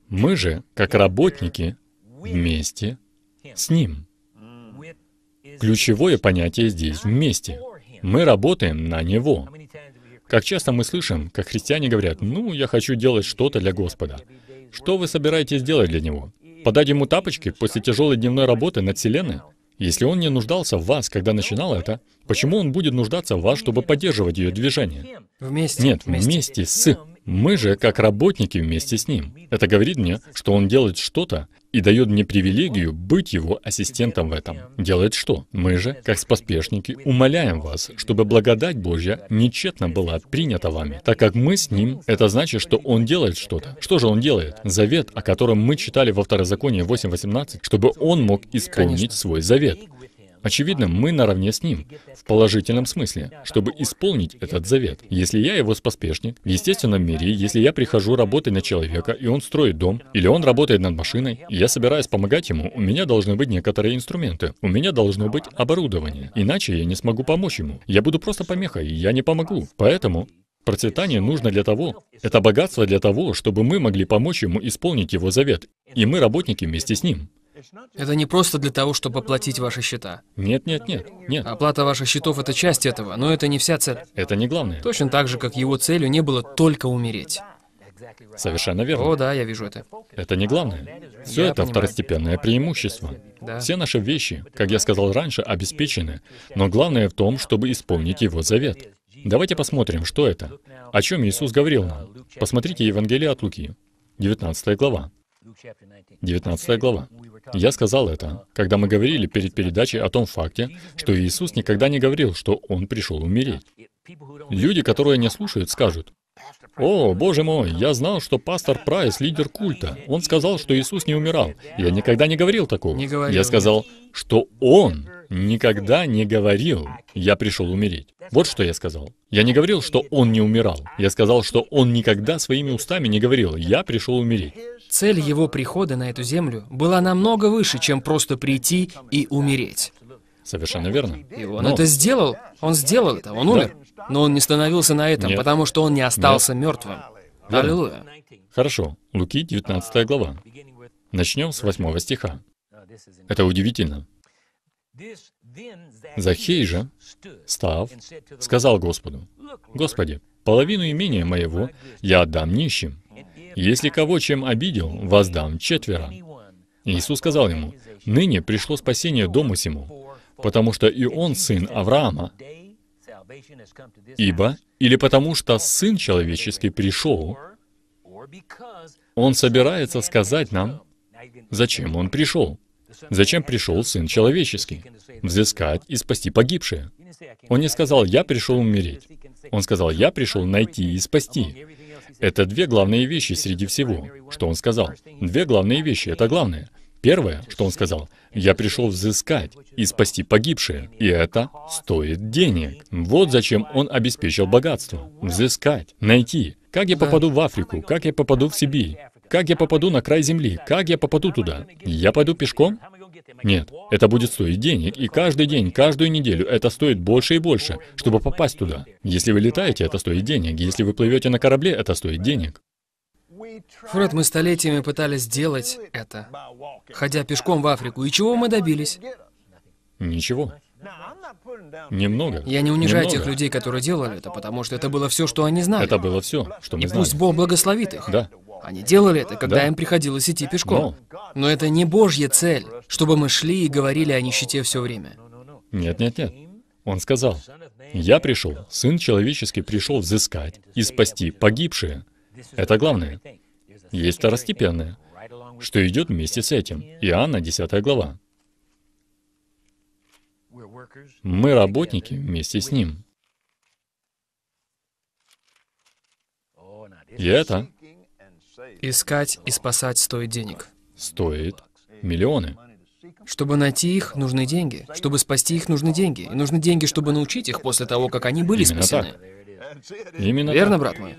мы же, как работники, вместе с Ним. Ключевое понятие здесь «вместе». Мы работаем на Него. Как часто мы слышим, как христиане говорят, «Ну, я хочу делать что-то для Господа». Что вы собираетесь делать для Него? Подать Ему тапочки после тяжелой дневной работы над Вселенной? Если Он не нуждался в вас, когда начинал это, почему Он будет нуждаться в вас, чтобы поддерживать ее движение? Вместе. Нет, вместе, вместе с. Мы же, как работники, вместе с Ним. Это говорит мне, что Он делает что-то, и дает мне привилегию быть его ассистентом в этом. Делает что? Мы же, как споспешники, умоляем вас, чтобы благодать Божья нечетно была принята вами. Так как мы с ним, это значит, что он делает что-то. Что же он делает? Завет, о котором мы читали во Второзаконии 8.18, чтобы он мог исполнить Конечно. свой завет. Очевидно, мы наравне с Ним, в положительном смысле, чтобы исполнить этот завет. Если я его споспешник, в естественном мире, если я прихожу работать на человека, и он строит дом, или он работает над машиной, и я собираюсь помогать ему, у меня должны быть некоторые инструменты, у меня должно быть оборудование, иначе я не смогу помочь ему. Я буду просто помехой, и я не помогу. Поэтому Процветание нужно для того, это богатство для того, чтобы мы могли помочь ему исполнить его завет, и мы работники вместе с ним. Это не просто для того, чтобы оплатить ваши счета. Нет, нет, нет, нет. Оплата ваших счетов — это часть этого, но это не вся цель. Это не главное. Точно так же, как его целью не было только умереть. Совершенно верно. О, да, я вижу это. Это не главное. Все я это понимаю. второстепенное преимущество. Да. Все наши вещи, как я сказал раньше, обеспечены, но главное в том, чтобы исполнить его завет. Давайте посмотрим, что это. О чем Иисус говорил нам. Посмотрите Евангелие от Луки, 19 глава. 19 глава. Я сказал это, когда мы говорили перед передачей о том факте, что Иисус никогда не говорил, что Он пришел умереть. Люди, которые не слушают, скажут, «О, боже мой, я знал, что пастор Прайс — лидер культа. Он сказал, что Иисус не умирал. Я никогда не говорил такого. Не говорил. Я сказал, что Он никогда не говорил, я пришел умереть. Вот что я сказал. Я не говорил, что он не умирал. Я сказал, что он никогда своими устами не говорил, я пришел умереть. Цель его прихода на эту землю была намного выше, чем просто прийти и умереть. Совершенно верно. И он Но... это сделал. Он сделал это. Он умер. Да. Но он не становился на этом, Нет. потому что он не остался Нет. мертвым. Верно. Аллилуйя. Хорошо. Луки, 19 глава. Начнем с 8 стиха. Это удивительно. Захей же, став, сказал Господу, «Господи, половину имения моего я отдам нищим. Если кого чем обидел, воздам четверо». Иисус сказал ему, «Ныне пришло спасение дому сему, потому что и он сын Авраама, ибо, или потому что Сын Человеческий пришел, Он собирается сказать нам, зачем Он пришел. Зачем пришел Сын Человеческий? Взыскать и спасти погибшие. Он не сказал «Я пришел умереть». Он сказал «Я пришел найти и спасти». Это две главные вещи среди всего, что он сказал. Две главные вещи, это главное. Первое, что он сказал, «Я пришел взыскать и спасти погибшие, и это стоит денег». Вот зачем он обеспечил богатство. Взыскать, найти. Как я попаду в Африку? Как я попаду в Сибирь? Как я попаду на край земли? Как я попаду туда? Я пойду пешком? Нет, это будет стоить денег, и каждый день, каждую неделю это стоит больше и больше, чтобы попасть туда. Если вы летаете, это стоит денег. Если вы плывете на корабле, это стоит денег. Фред, мы столетиями пытались сделать это, ходя пешком в Африку. И чего мы добились? Ничего. Немного. Я не унижаю Немного. тех людей, которые делали это, потому что это было все, что они знали. Это было все, что мы И знали. пусть Бог благословит их. Да. Они делали это, когда да. им приходилось идти пешком. Ну. Но. это не Божья цель, чтобы мы шли и говорили о нищете все время. Нет, нет, нет. Он сказал, «Я пришел, Сын Человеческий пришел взыскать и спасти погибшие». Это главное. Есть второстепенное, что идет вместе с этим. Иоанна, 10 глава. Мы работники вместе с Ним. И это Искать и спасать стоит денег. Стоит миллионы. Чтобы найти их, нужны деньги. Чтобы спасти их, нужны деньги. И нужны деньги, чтобы научить их после того, как они были Именно спасены. Так. Именно Верно, так. брат мой?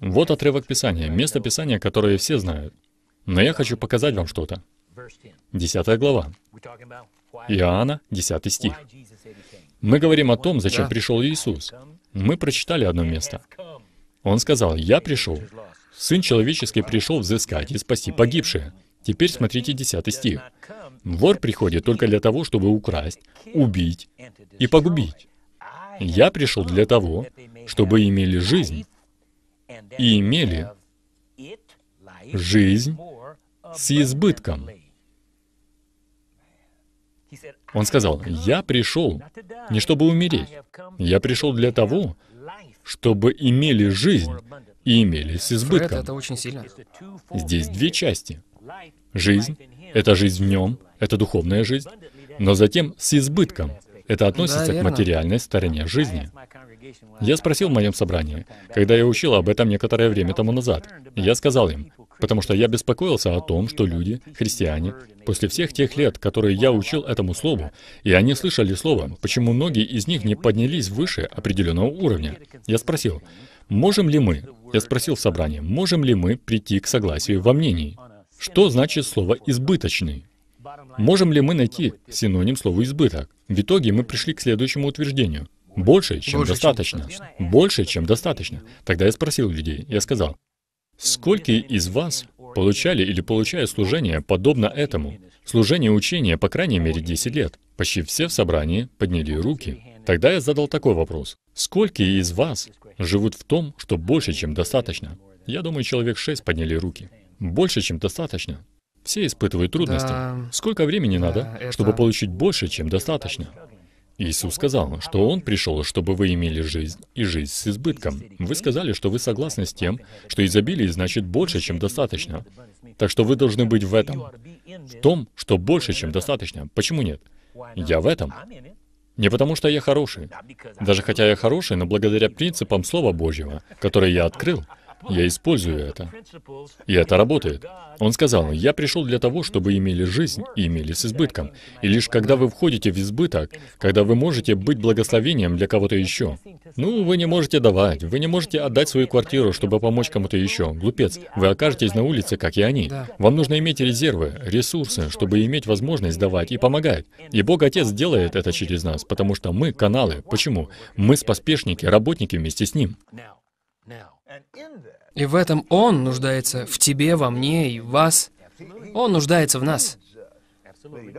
Вот отрывок Писания, место Писания, которое все знают. Но я хочу показать вам что-то. Десятая глава. Иоанна, 10 стих. Мы говорим о том, зачем пришел Иисус. Мы прочитали одно место. Он сказал, «Я пришел, Сын человеческий пришел взыскать и спасти погибшие. Теперь смотрите 10 стих. Вор приходит только для того, чтобы украсть, убить и погубить. Я пришел для того, чтобы имели жизнь и имели жизнь с избытком. Он сказал, «Я пришел не чтобы умереть, я пришел для того, чтобы имели жизнь и имелись избытком. Фред, это очень сильно. Здесь две части. Жизнь — это жизнь в нем, это духовная жизнь, но затем с избытком. Это относится да, к материальной стороне жизни. Я спросил в моем собрании, когда я учил об этом некоторое время тому назад. Я сказал им, потому что я беспокоился о том, что люди, христиане, после всех тех лет, которые я учил этому слову, и они слышали слово, почему многие из них не поднялись выше определенного уровня. Я спросил, можем ли мы, я спросил собрание, можем ли мы прийти к согласию во мнении? Что значит слово «избыточный»? Можем ли мы найти синоним слова «избыток»? В итоге мы пришли к следующему утверждению. Больше, чем Больше, достаточно. Чем... Больше, чем достаточно. Тогда я спросил людей, я сказал, «Сколько из вас получали или получают служение подобно этому? Служение учения, по крайней мере, 10 лет. Почти все в собрании подняли руки. Тогда я задал такой вопрос. Сколько из вас живут в том, что больше, чем достаточно? Я думаю, человек шесть подняли руки. Больше, чем достаточно. Все испытывают трудности. Сколько времени надо, чтобы получить больше, чем достаточно? Иисус сказал, что Он пришел, чтобы вы имели жизнь и жизнь с избытком. Вы сказали, что вы согласны с тем, что изобилие значит больше, чем достаточно. Так что вы должны быть в этом. В том, что больше, чем достаточно. Почему нет? Я в этом. Не потому, что я хороший. Даже хотя я хороший, но благодаря принципам Слова Божьего, которые я открыл, я использую это. И это работает. Он сказал, я пришел для того, чтобы имели жизнь и имели с избытком. И лишь когда вы входите в избыток, когда вы можете быть благословением для кого-то еще. Ну, вы не можете давать, вы не можете отдать свою квартиру, чтобы помочь кому-то еще. Глупец, вы окажетесь на улице, как и они. Вам нужно иметь резервы, ресурсы, чтобы иметь возможность давать и помогать. И Бог Отец делает это через нас, потому что мы каналы. Почему? Мы спаспешники, работники вместе с Ним. И в этом Он нуждается в тебе, во мне и в вас. Он нуждается в нас.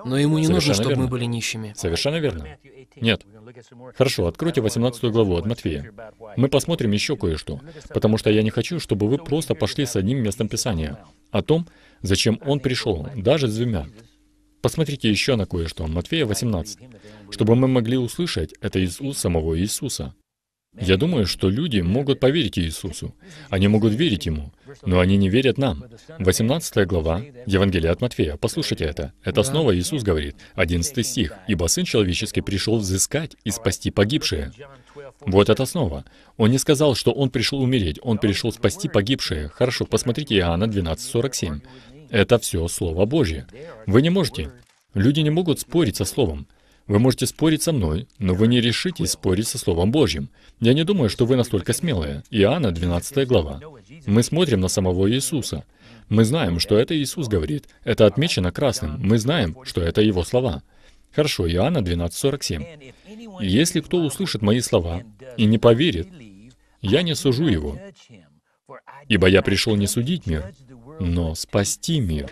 Но ему не Совершенно нужно, чтобы верно. мы были нищими. Совершенно верно. Нет. Хорошо, откройте 18 главу от Матфея. Мы посмотрим еще кое-что, потому что я не хочу, чтобы вы просто пошли с одним местом Писания о том, зачем он пришел, даже с двумя. Посмотрите еще на кое-что, Матфея 18, чтобы мы могли услышать это из уст самого Иисуса. Я думаю, что люди могут поверить Иисусу. Они могут верить Ему, но они не верят нам. 18 глава Евангелия от Матфея. Послушайте это. Это снова Иисус говорит. 11 стих. «Ибо Сын Человеческий пришел взыскать и спасти погибшие». Вот это снова. Он не сказал, что Он пришел умереть. Он пришел спасти погибшие. Хорошо, посмотрите Иоанна 12:47. Это все Слово Божье. Вы не можете. Люди не могут спорить со Словом. Вы можете спорить со мной, но вы не решите спорить со Словом Божьим. Я не думаю, что вы настолько смелые. Иоанна, 12 глава. Мы смотрим на самого Иисуса. Мы знаем, что это Иисус говорит. Это отмечено красным. Мы знаем, что это Его слова. Хорошо, Иоанна 12:47. «Если кто услышит мои слова и не поверит, я не сужу его, ибо я пришел не судить мир, но спасти мир».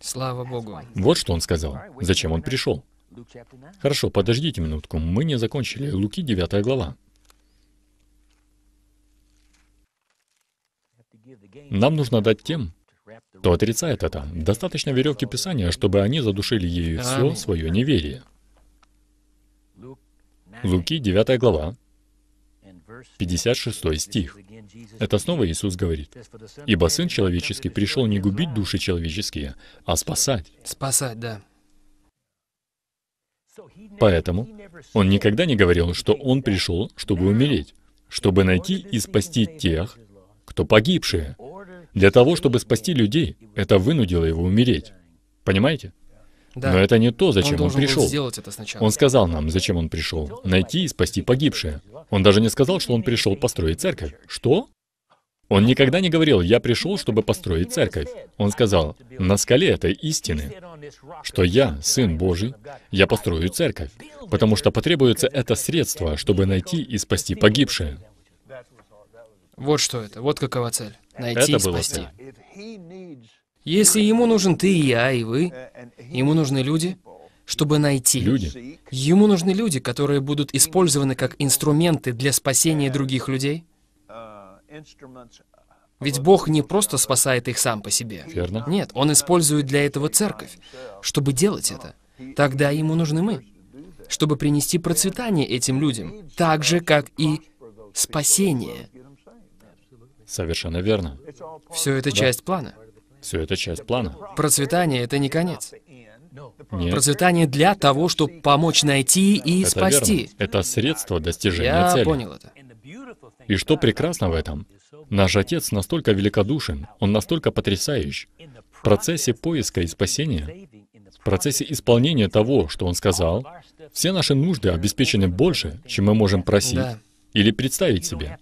Слава Богу. Вот что он сказал. Зачем он пришел? Хорошо, подождите минутку. Мы не закончили. Луки 9 глава. Нам нужно дать тем, кто отрицает это. Достаточно веревки Писания, чтобы они задушили ею все свое неверие. Луки 9 глава, 56 стих. Это снова Иисус говорит. «Ибо Сын Человеческий пришел не губить души человеческие, а спасать». Спасать, да. Поэтому он никогда не говорил, что он пришел, чтобы умереть, чтобы найти и спасти тех, кто погибшие. Для того, чтобы спасти людей, это вынудило его умереть. Понимаете? Да. Но это не то, зачем он, он пришел. сделать это сначала. Он сказал нам, зачем он пришел. Найти и спасти погибшие. Он даже не сказал, что он пришел построить церковь. Что? Он никогда не говорил, я пришел, чтобы построить церковь. Он сказал, на скале этой истины, что я, Сын Божий, я построю церковь, потому что потребуется это средство, чтобы найти и спасти погибшие. Вот что это, вот какова цель. Найти это и спасти. Цель. Если ему нужен ты, и я, и вы, ему нужны люди, чтобы найти. Люди. Ему нужны люди, которые будут использованы как инструменты для спасения других людей. Uh, Ведь Бог не просто спасает их сам по себе. Верно. Нет, Он использует для этого церковь, чтобы делать это. Тогда ему нужны мы, чтобы принести процветание этим людям, так же, как и спасение. Совершенно верно. Все это да. часть плана. Все это часть плана. Процветание — это не конец. Нет. Процветание для того, чтобы помочь найти и это спасти. Верно. Это средство достижения Я цели. Я понял это. И что прекрасно в этом? Наш Отец настолько великодушен, Он настолько потрясающ. В процессе поиска и спасения, в процессе исполнения того, что Он сказал, все наши нужды обеспечены больше, чем мы можем просить да. или представить себе.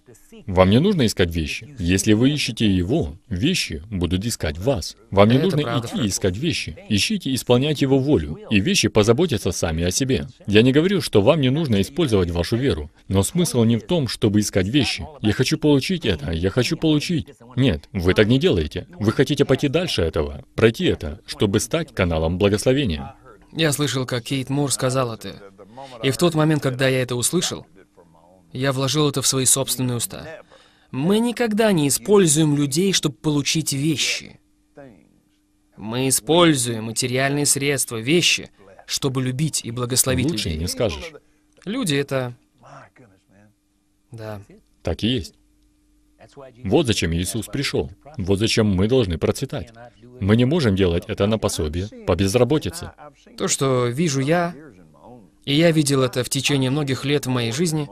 Вам не нужно искать вещи. Если вы ищете его, вещи будут искать вас. Вам не Это нужно правда. идти искать вещи. Ищите исполнять его волю, и вещи позаботятся сами о себе. Я не говорю, что вам не нужно использовать вашу веру, но смысл не в том, чтобы искать вещи. Я хочу получить это, я хочу получить. Нет, вы так не делаете. Вы хотите пойти дальше этого, пройти это, чтобы стать каналом благословения. Я слышал, как Кейт Мур сказала это. И в тот момент, когда я это услышал, я вложил это в свои собственные уста. Мы никогда не используем людей, чтобы получить вещи. Мы используем материальные средства, вещи, чтобы любить и благословить Лучше людей. не скажешь. Люди — это... Да. Так и есть. Вот зачем Иисус пришел. Вот зачем мы должны процветать. Мы не можем делать это на пособие, по безработице. То, что вижу я, и я видел это в течение многих лет в моей жизни,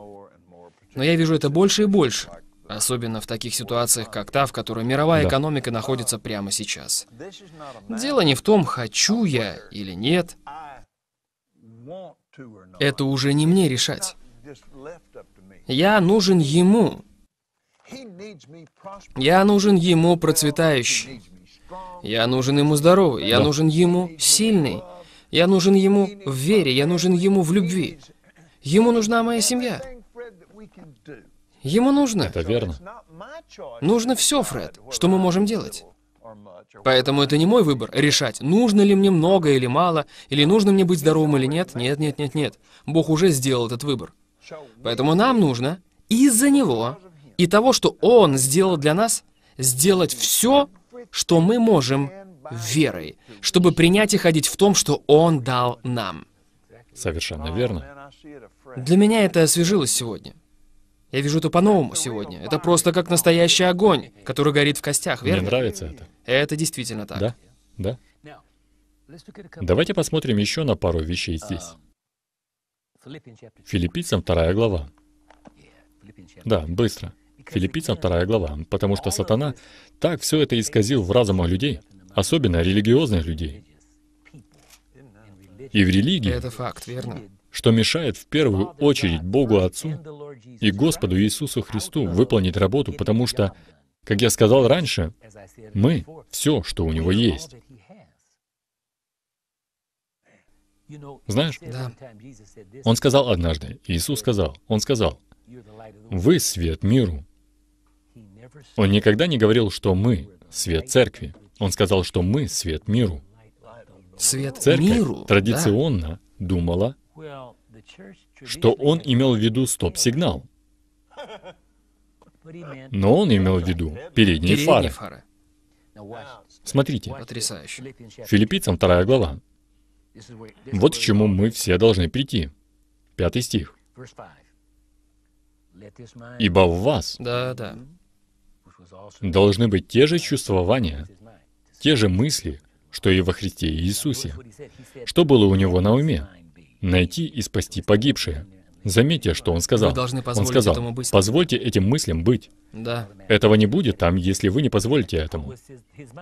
но я вижу это больше и больше. Особенно в таких ситуациях, как та, в которой мировая да. экономика находится прямо сейчас. Дело не в том, хочу я или нет. Это уже не мне решать. Я нужен ему. Я нужен ему процветающий. Я нужен ему здоровый. Я нужен ему сильный. Я нужен ему в вере. Я нужен ему в любви. Ему нужна моя семья. Ему нужно. Это верно. Нужно все, Фред, что мы можем делать. Поэтому это не мой выбор — решать, нужно ли мне много или мало, или нужно мне быть здоровым или нет. Нет, нет, нет, нет. Бог уже сделал этот выбор. Поэтому нам нужно из-за Него и того, что Он сделал для нас, сделать все, что мы можем верой, чтобы принять и ходить в том, что Он дал нам. Совершенно верно. Для меня это освежилось сегодня. Я вижу это по-новому сегодня. Это просто как настоящий огонь, который горит в костях, верно? Мне нравится это. Это действительно так. Да, да. Давайте посмотрим еще на пару вещей здесь. Филиппийцам 2 глава. Да, быстро. Филиппийцам 2 глава, потому что сатана так все это исказил в разумах людей, особенно религиозных людей. И в религии... Это факт, верно? что мешает в первую очередь Богу Отцу и Господу Иисусу Христу выполнить работу, потому что, как я сказал раньше, мы — все, что у Него есть. Знаешь? Да. Он сказал однажды, Иисус сказал, Он сказал, «Вы — свет миру». Он никогда не говорил, что мы — свет церкви. Он сказал, что мы — свет миру. Свет Церковь миру? традиционно да. думала что он имел в виду стоп-сигнал. Но он имел в виду передние, передние фары. фары. Смотрите. Потрясающе. Филиппийцам 2 глава. Вот к чему мы все должны прийти. Пятый стих. «Ибо в вас да, да. должны быть те же чувствования, те же мысли, что и во Христе Иисусе». Что было у него на уме? найти и спасти погибшие. Заметьте, что он сказал. должны он сказал, этому быть. Позвольте этим мыслям быть. Да. Этого не будет там, если вы не позволите этому.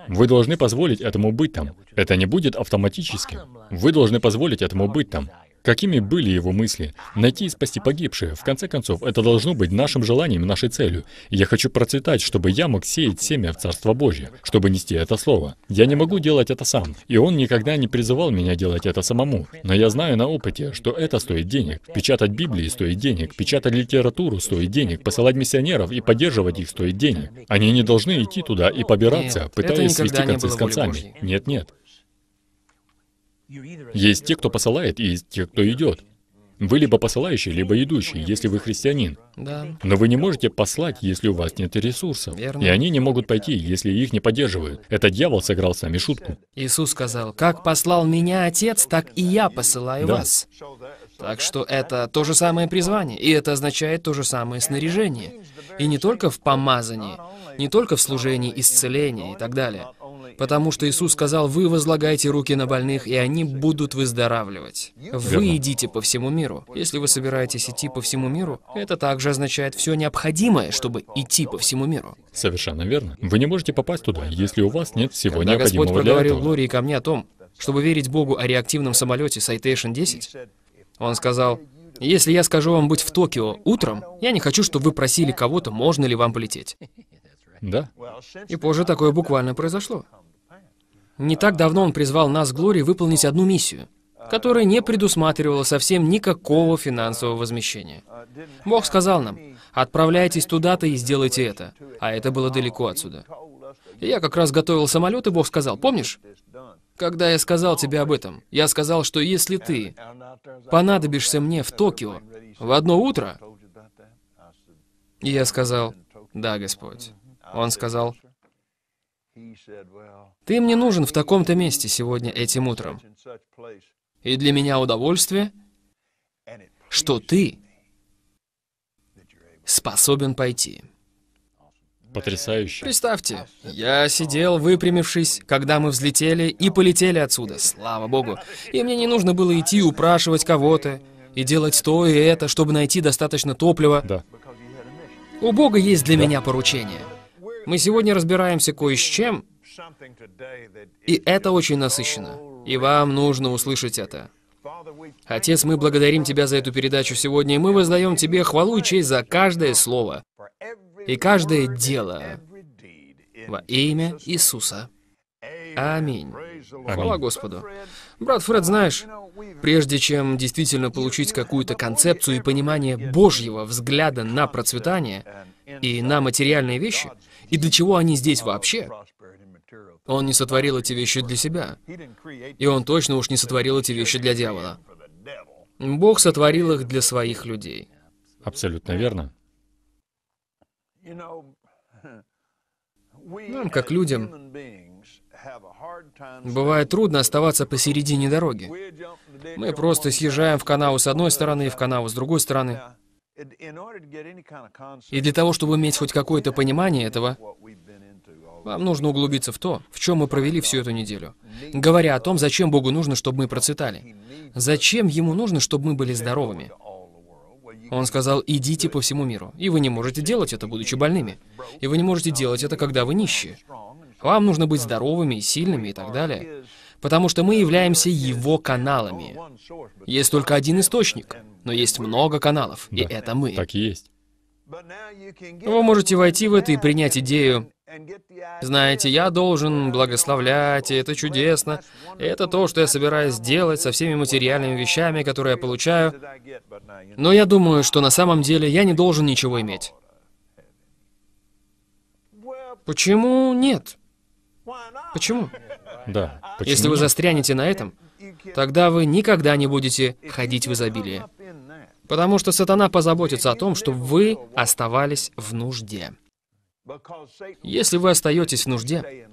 Вы должны позволить этому быть там. Это не будет автоматически. Вы должны позволить этому быть там. Какими были его мысли? Найти и спасти погибшие. В конце концов, это должно быть нашим желанием, нашей целью. Я хочу процветать, чтобы я мог сеять семя в Царство Божье, чтобы нести это слово. Я не могу делать это сам, и он никогда не призывал меня делать это самому. Но я знаю на опыте, что это стоит денег. Печатать Библии стоит денег, печатать литературу стоит денег, посылать миссионеров и поддерживать их стоит денег. Они не должны идти туда и побираться, нет, пытаясь свести концы с концами. Нет, нет. Есть те, кто посылает, и есть те, кто идет. Вы либо посылающий, либо идущий, если вы христианин. Да. Но вы не можете послать, если у вас нет ресурсов. Верно. И они не могут пойти, если их не поддерживают. Это дьявол сыграл с нами шутку. Иисус сказал, «Как послал меня Отец, так и я посылаю да. вас». Так что это то же самое призвание, и это означает то же самое снаряжение. И не только в помазании, не только в служении исцеления и так далее, Потому что Иисус сказал, вы возлагайте руки на больных, и они будут выздоравливать. Вы идите по всему миру. Если вы собираетесь идти по всему миру, это также означает все необходимое, чтобы идти по всему миру. Совершенно верно. Вы не можете попасть туда, если у вас нет всего Когда необходимого Господь проговорил Глории ко мне о том, чтобы верить Богу о реактивном самолете Citation 10, он сказал, «Если я скажу вам быть в Токио утром, я не хочу, чтобы вы просили кого-то, можно ли вам полететь». Да. И позже такое буквально произошло. Не так давно он призвал нас, Глори, выполнить одну миссию, которая не предусматривала совсем никакого финансового возмещения. Бог сказал нам, отправляйтесь туда-то и сделайте это. А это было далеко отсюда. И я как раз готовил самолет, и Бог сказал, помнишь? Когда я сказал тебе об этом, я сказал, что если ты понадобишься мне в Токио в одно утро, и я сказал, да, Господь. Он сказал, ты мне нужен в таком-то месте сегодня этим утром. И для меня удовольствие, что ты способен пойти. Потрясающе. Представьте, я сидел, выпрямившись, когда мы взлетели и полетели отсюда, слава богу. И мне не нужно было идти упрашивать кого-то и делать то и это, чтобы найти достаточно топлива. Да. У Бога есть для да. меня поручение. Мы сегодня разбираемся кое с чем, и это очень насыщенно, и вам нужно услышать это. Отец, мы благодарим Тебя за эту передачу сегодня, и мы воздаем Тебе хвалу и честь за каждое слово и каждое дело во имя Иисуса. Аминь. Аминь. Хвала Господу. Брат Фред, знаешь, прежде чем действительно получить какую-то концепцию и понимание Божьего взгляда на процветание и на материальные вещи, и для чего они здесь вообще, он не сотворил эти вещи для себя. И он точно уж не сотворил эти вещи для дьявола. Бог сотворил их для своих людей. Абсолютно верно. Нам, как людям, бывает трудно оставаться посередине дороги. Мы просто съезжаем в канаву с одной стороны и в канаву с другой стороны. И для того, чтобы иметь хоть какое-то понимание этого, вам нужно углубиться в то, в чем мы провели всю эту неделю, говоря о том, зачем Богу нужно, чтобы мы процветали. Зачем Ему нужно, чтобы мы были здоровыми? Он сказал, идите по всему миру, и вы не можете делать это, будучи больными. И вы не можете делать это, когда вы нищие. Вам нужно быть здоровыми и сильными и так далее. Потому что мы являемся его каналами. Есть только один источник, но есть много каналов, да, и это мы. Так и есть. Вы можете войти в это и принять идею знаете, я должен благословлять, и это чудесно. И это то, что я собираюсь делать со всеми материальными вещами, которые я получаю. Но я думаю, что на самом деле я не должен ничего иметь. Почему нет? Почему? Да. Почему Если вы застрянете на этом, тогда вы никогда не будете ходить в изобилии. Потому что сатана позаботится о том, чтобы вы оставались в нужде. Если вы остаетесь в нужде,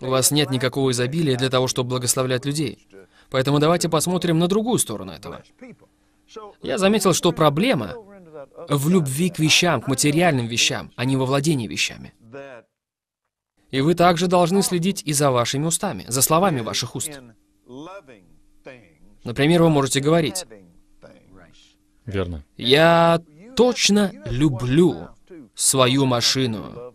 у вас нет никакого изобилия для того, чтобы благословлять людей. Поэтому давайте посмотрим на другую сторону этого. Я заметил, что проблема в любви к вещам, к материальным вещам, а не во владении вещами. И вы также должны следить и за вашими устами, за словами ваших уст. Например, вы можете говорить. Верно. Я точно люблю свою машину.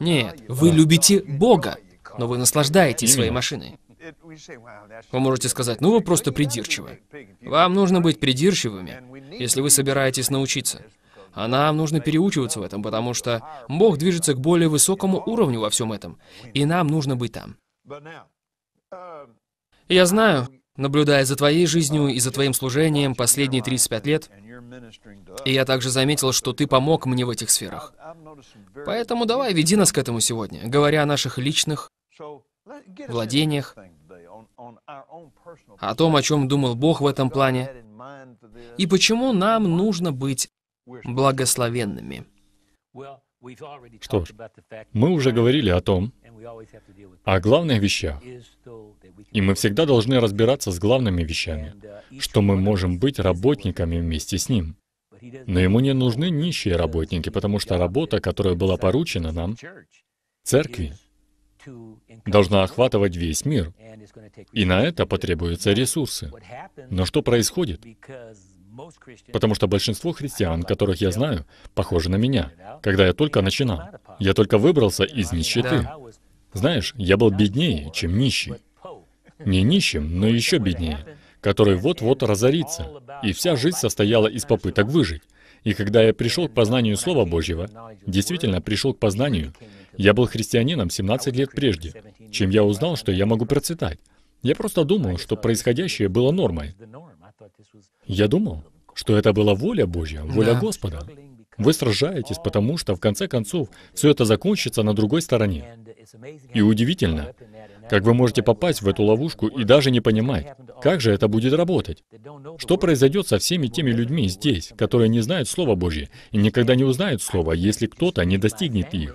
Нет, вы любите Бога, но вы наслаждаетесь своей машиной. Вы можете сказать, ну вы просто придирчивы. Вам нужно быть придирчивыми, если вы собираетесь научиться. А нам нужно переучиваться в этом, потому что Бог движется к более высокому уровню во всем этом, и нам нужно быть там. Я знаю, наблюдая за твоей жизнью и за твоим служением последние 35 лет, и я также заметил, что ты помог мне в этих сферах. Поэтому давай, веди нас к этому сегодня, говоря о наших личных владениях, о том, о чем думал Бог в этом плане, и почему нам нужно быть благословенными. Что ж, мы уже говорили о том, о главных вещах, и мы всегда должны разбираться с главными вещами, что мы можем быть работниками вместе с Ним. Но Ему не нужны нищие работники, потому что работа, которая была поручена нам, церкви, должна охватывать весь мир. И на это потребуются ресурсы. Но что происходит? Потому что большинство христиан, которых я знаю, похожи на меня, когда я только начинал. Я только выбрался из нищеты. Знаешь, я был беднее, чем нищий. Не нищим, но еще беднее, который вот-вот разорится. И вся жизнь состояла из попыток выжить. И когда я пришел к познанию Слова Божьего, действительно пришел к познанию, я был христианином 17 лет прежде, чем я узнал, что я могу процветать. Я просто думал, что происходящее было нормой. Я думал, что это была воля Божья, воля Господа. Вы сражаетесь, потому что, в конце концов, все это закончится на другой стороне. И удивительно, как вы можете попасть в эту ловушку и даже не понимать, как же это будет работать. Что произойдет со всеми теми людьми здесь, которые не знают Слово Божье и никогда не узнают Слово, если кто-то не достигнет их.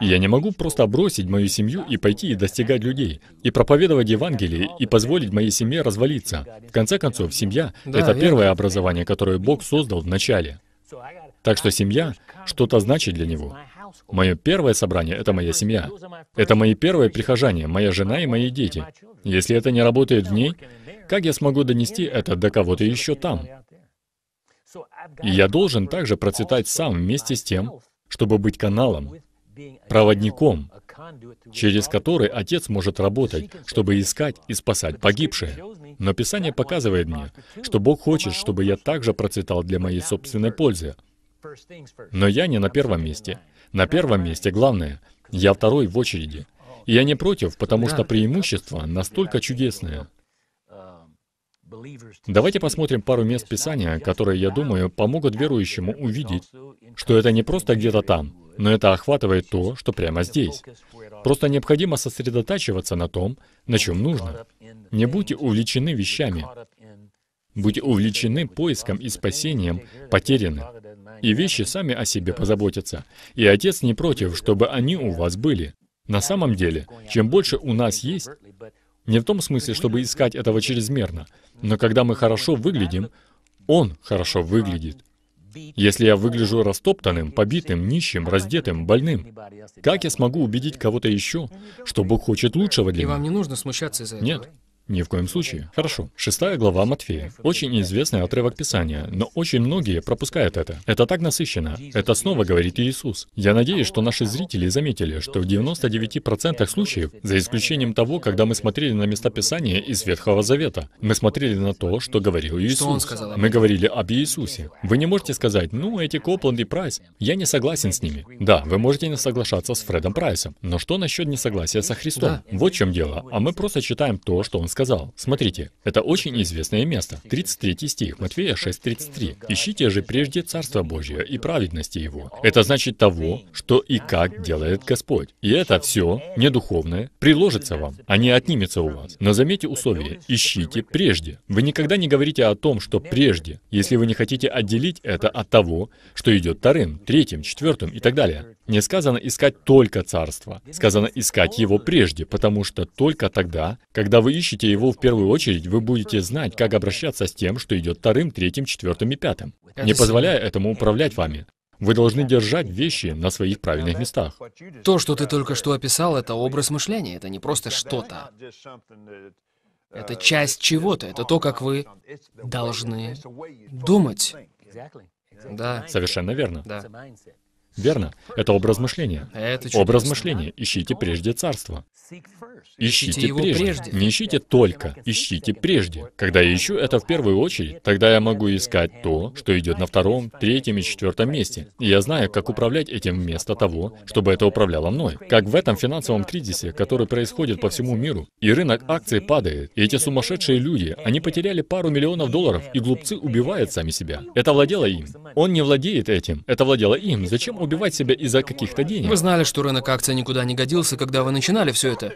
я не могу просто бросить мою семью и пойти и достигать людей, и проповедовать Евангелие, и позволить моей семье развалиться. В конце концов, семья да, — это верно. первое образование, которое Бог создал в начале. Так что семья что-то значит для Него. Мое первое собрание — это моя семья. Это мои первые прихожане, моя жена и мои дети. Если это не работает в ней, как я смогу донести это до кого-то еще там? И я должен также процветать сам вместе с тем, чтобы быть каналом, проводником, через который Отец может работать, чтобы искать и спасать погибшие. Но Писание показывает мне, что Бог хочет, чтобы я также процветал для моей собственной пользы. Но я не на первом месте. На первом месте главное. Я второй в очереди. я не против, потому что преимущество настолько чудесное. Давайте посмотрим пару мест Писания, которые, я думаю, помогут верующему увидеть, что это не просто где-то там, но это охватывает то, что прямо здесь. Просто необходимо сосредотачиваться на том, на чем нужно. Не будьте увлечены вещами. Будьте увлечены поиском и спасением потерянных и вещи сами о себе позаботятся. И Отец не против, чтобы они у вас были. На самом деле, чем больше у нас есть, не в том смысле, чтобы искать этого чрезмерно, но когда мы хорошо выглядим, Он хорошо выглядит. Если я выгляжу растоптанным, побитым, нищим, раздетым, больным, как я смогу убедить кого-то еще, что Бог хочет лучшего для меня? И вам не нужно смущаться из-за этого? Нет. Ни в коем случае. Хорошо. Шестая глава Матфея. Очень известный отрывок Писания, но очень многие пропускают это. Это так насыщенно. Это снова говорит Иисус. Я надеюсь, что наши зрители заметили, что в 99% случаев, за исключением того, когда мы смотрели на места Писания из Ветхого Завета, мы смотрели на то, что говорил Иисус. Мы говорили об Иисусе. Вы не можете сказать, ну, эти Копланд и Прайс, я не согласен с ними. Да, вы можете не соглашаться с Фредом Прайсом, но что насчет несогласия со Христом? Вот в чем дело. А мы просто читаем то, что он сказал сказал, смотрите, это очень известное место, 33 стих, Матфея 6.33. «Ищите же прежде Царство Божье и праведности Его». Это значит того, что и как делает Господь. И это все, не духовное, приложится вам, а не отнимется у вас. Но заметьте условие, ищите прежде. Вы никогда не говорите о том, что прежде, если вы не хотите отделить это от того, что идет вторым, третьим, четвертым и так далее. Не сказано искать только царство, сказано искать его прежде, потому что только тогда, когда вы ищете его в первую очередь, вы будете знать, как обращаться с тем, что идет вторым, третьим, четвертым и пятым, не позволяя этому управлять вами. Вы должны держать вещи на своих правильных местах. То, что ты только что описал, это образ мышления, это не просто что-то. Это часть чего-то, это то, как вы должны думать. Да. Совершенно верно. Да. Верно? Это образ мышления. образ мышления. Ищите прежде царство. Ищите, ищите его прежде. прежде. Не ищите только, ищите прежде. Когда я ищу это в первую очередь, тогда я могу искать то, что идет на втором, третьем и четвертом месте. И я знаю, как управлять этим вместо того, чтобы это управляло мной. Как в этом финансовом кризисе, который происходит по всему миру, и рынок акций падает, и эти сумасшедшие люди, они потеряли пару миллионов долларов, и глупцы убивают сами себя. Это владело им. Он не владеет этим. Это владело им. Зачем убивать себя из-за каких-то денег? Вы знали, что рынок акций никуда не годился, когда вы начинали все это.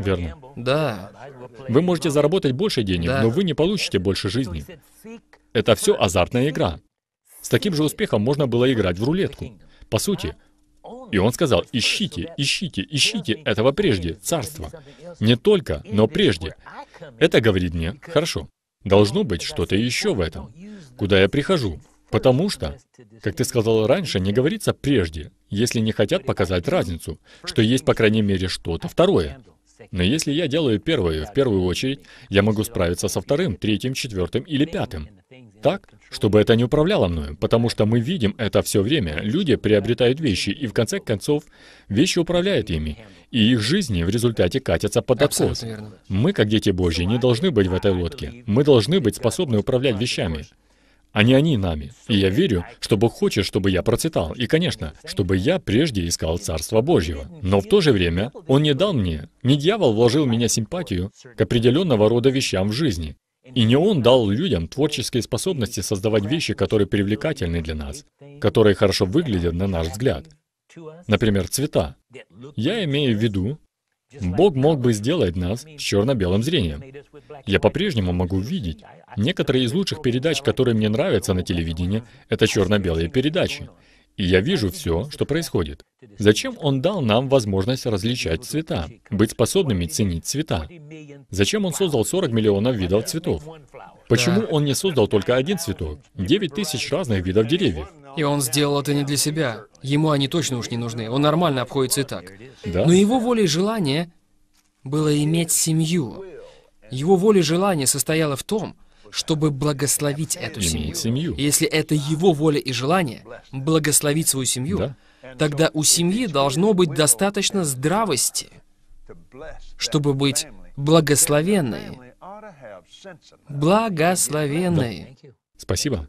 Верно. Да. Вы можете заработать больше денег, да. но вы не получите больше жизни. Это все азартная игра. С таким же успехом можно было играть в рулетку. По сути, и он сказал, ищите, ищите, ищите этого прежде, царства. Не только, но прежде. Это говорит мне, хорошо, должно быть что-то еще в этом, куда я прихожу. Потому что, как ты сказал раньше, не говорится прежде, если не хотят показать разницу, что есть, по крайней мере, что-то второе. Но если я делаю первое в первую очередь, я могу справиться со вторым, третьим, четвертым или пятым. Так, чтобы это не управляло мною, потому что мы видим это все время. Люди приобретают вещи, и в конце концов вещи управляют ими, и их жизни в результате катятся под откос. Мы, как дети Божьи, не должны быть в этой лодке. Мы должны быть способны управлять вещами а не они нами. И я верю, что Бог хочет, чтобы я процветал. И, конечно, чтобы я прежде искал Царство Божьего. Но в то же время Он не дал мне, не дьявол вложил меня симпатию к определенного рода вещам в жизни. И не он дал людям творческие способности создавать вещи, которые привлекательны для нас, которые хорошо выглядят на наш взгляд. Например, цвета. Я имею в виду, Бог мог бы сделать нас с черно-белым зрением. Я по-прежнему могу видеть. Некоторые из лучших передач, которые мне нравятся на телевидении, это черно-белые передачи. И я вижу все, что происходит. Зачем Он дал нам возможность различать цвета, быть способными ценить цвета? Зачем Он создал 40 миллионов видов цветов? Почему Он не создал только один цветок, 9 тысяч разных видов деревьев? И он сделал это не для себя. Ему они точно уж не нужны. Он нормально обходится и так. Да? Но его воля и желание было иметь семью. Его воля и желание состояло в том, чтобы благословить эту семью. семью. Если это его воля и желание благословить свою семью, да? тогда у семьи должно быть достаточно здравости, чтобы быть благословенной. Благословенной. Да. Спасибо.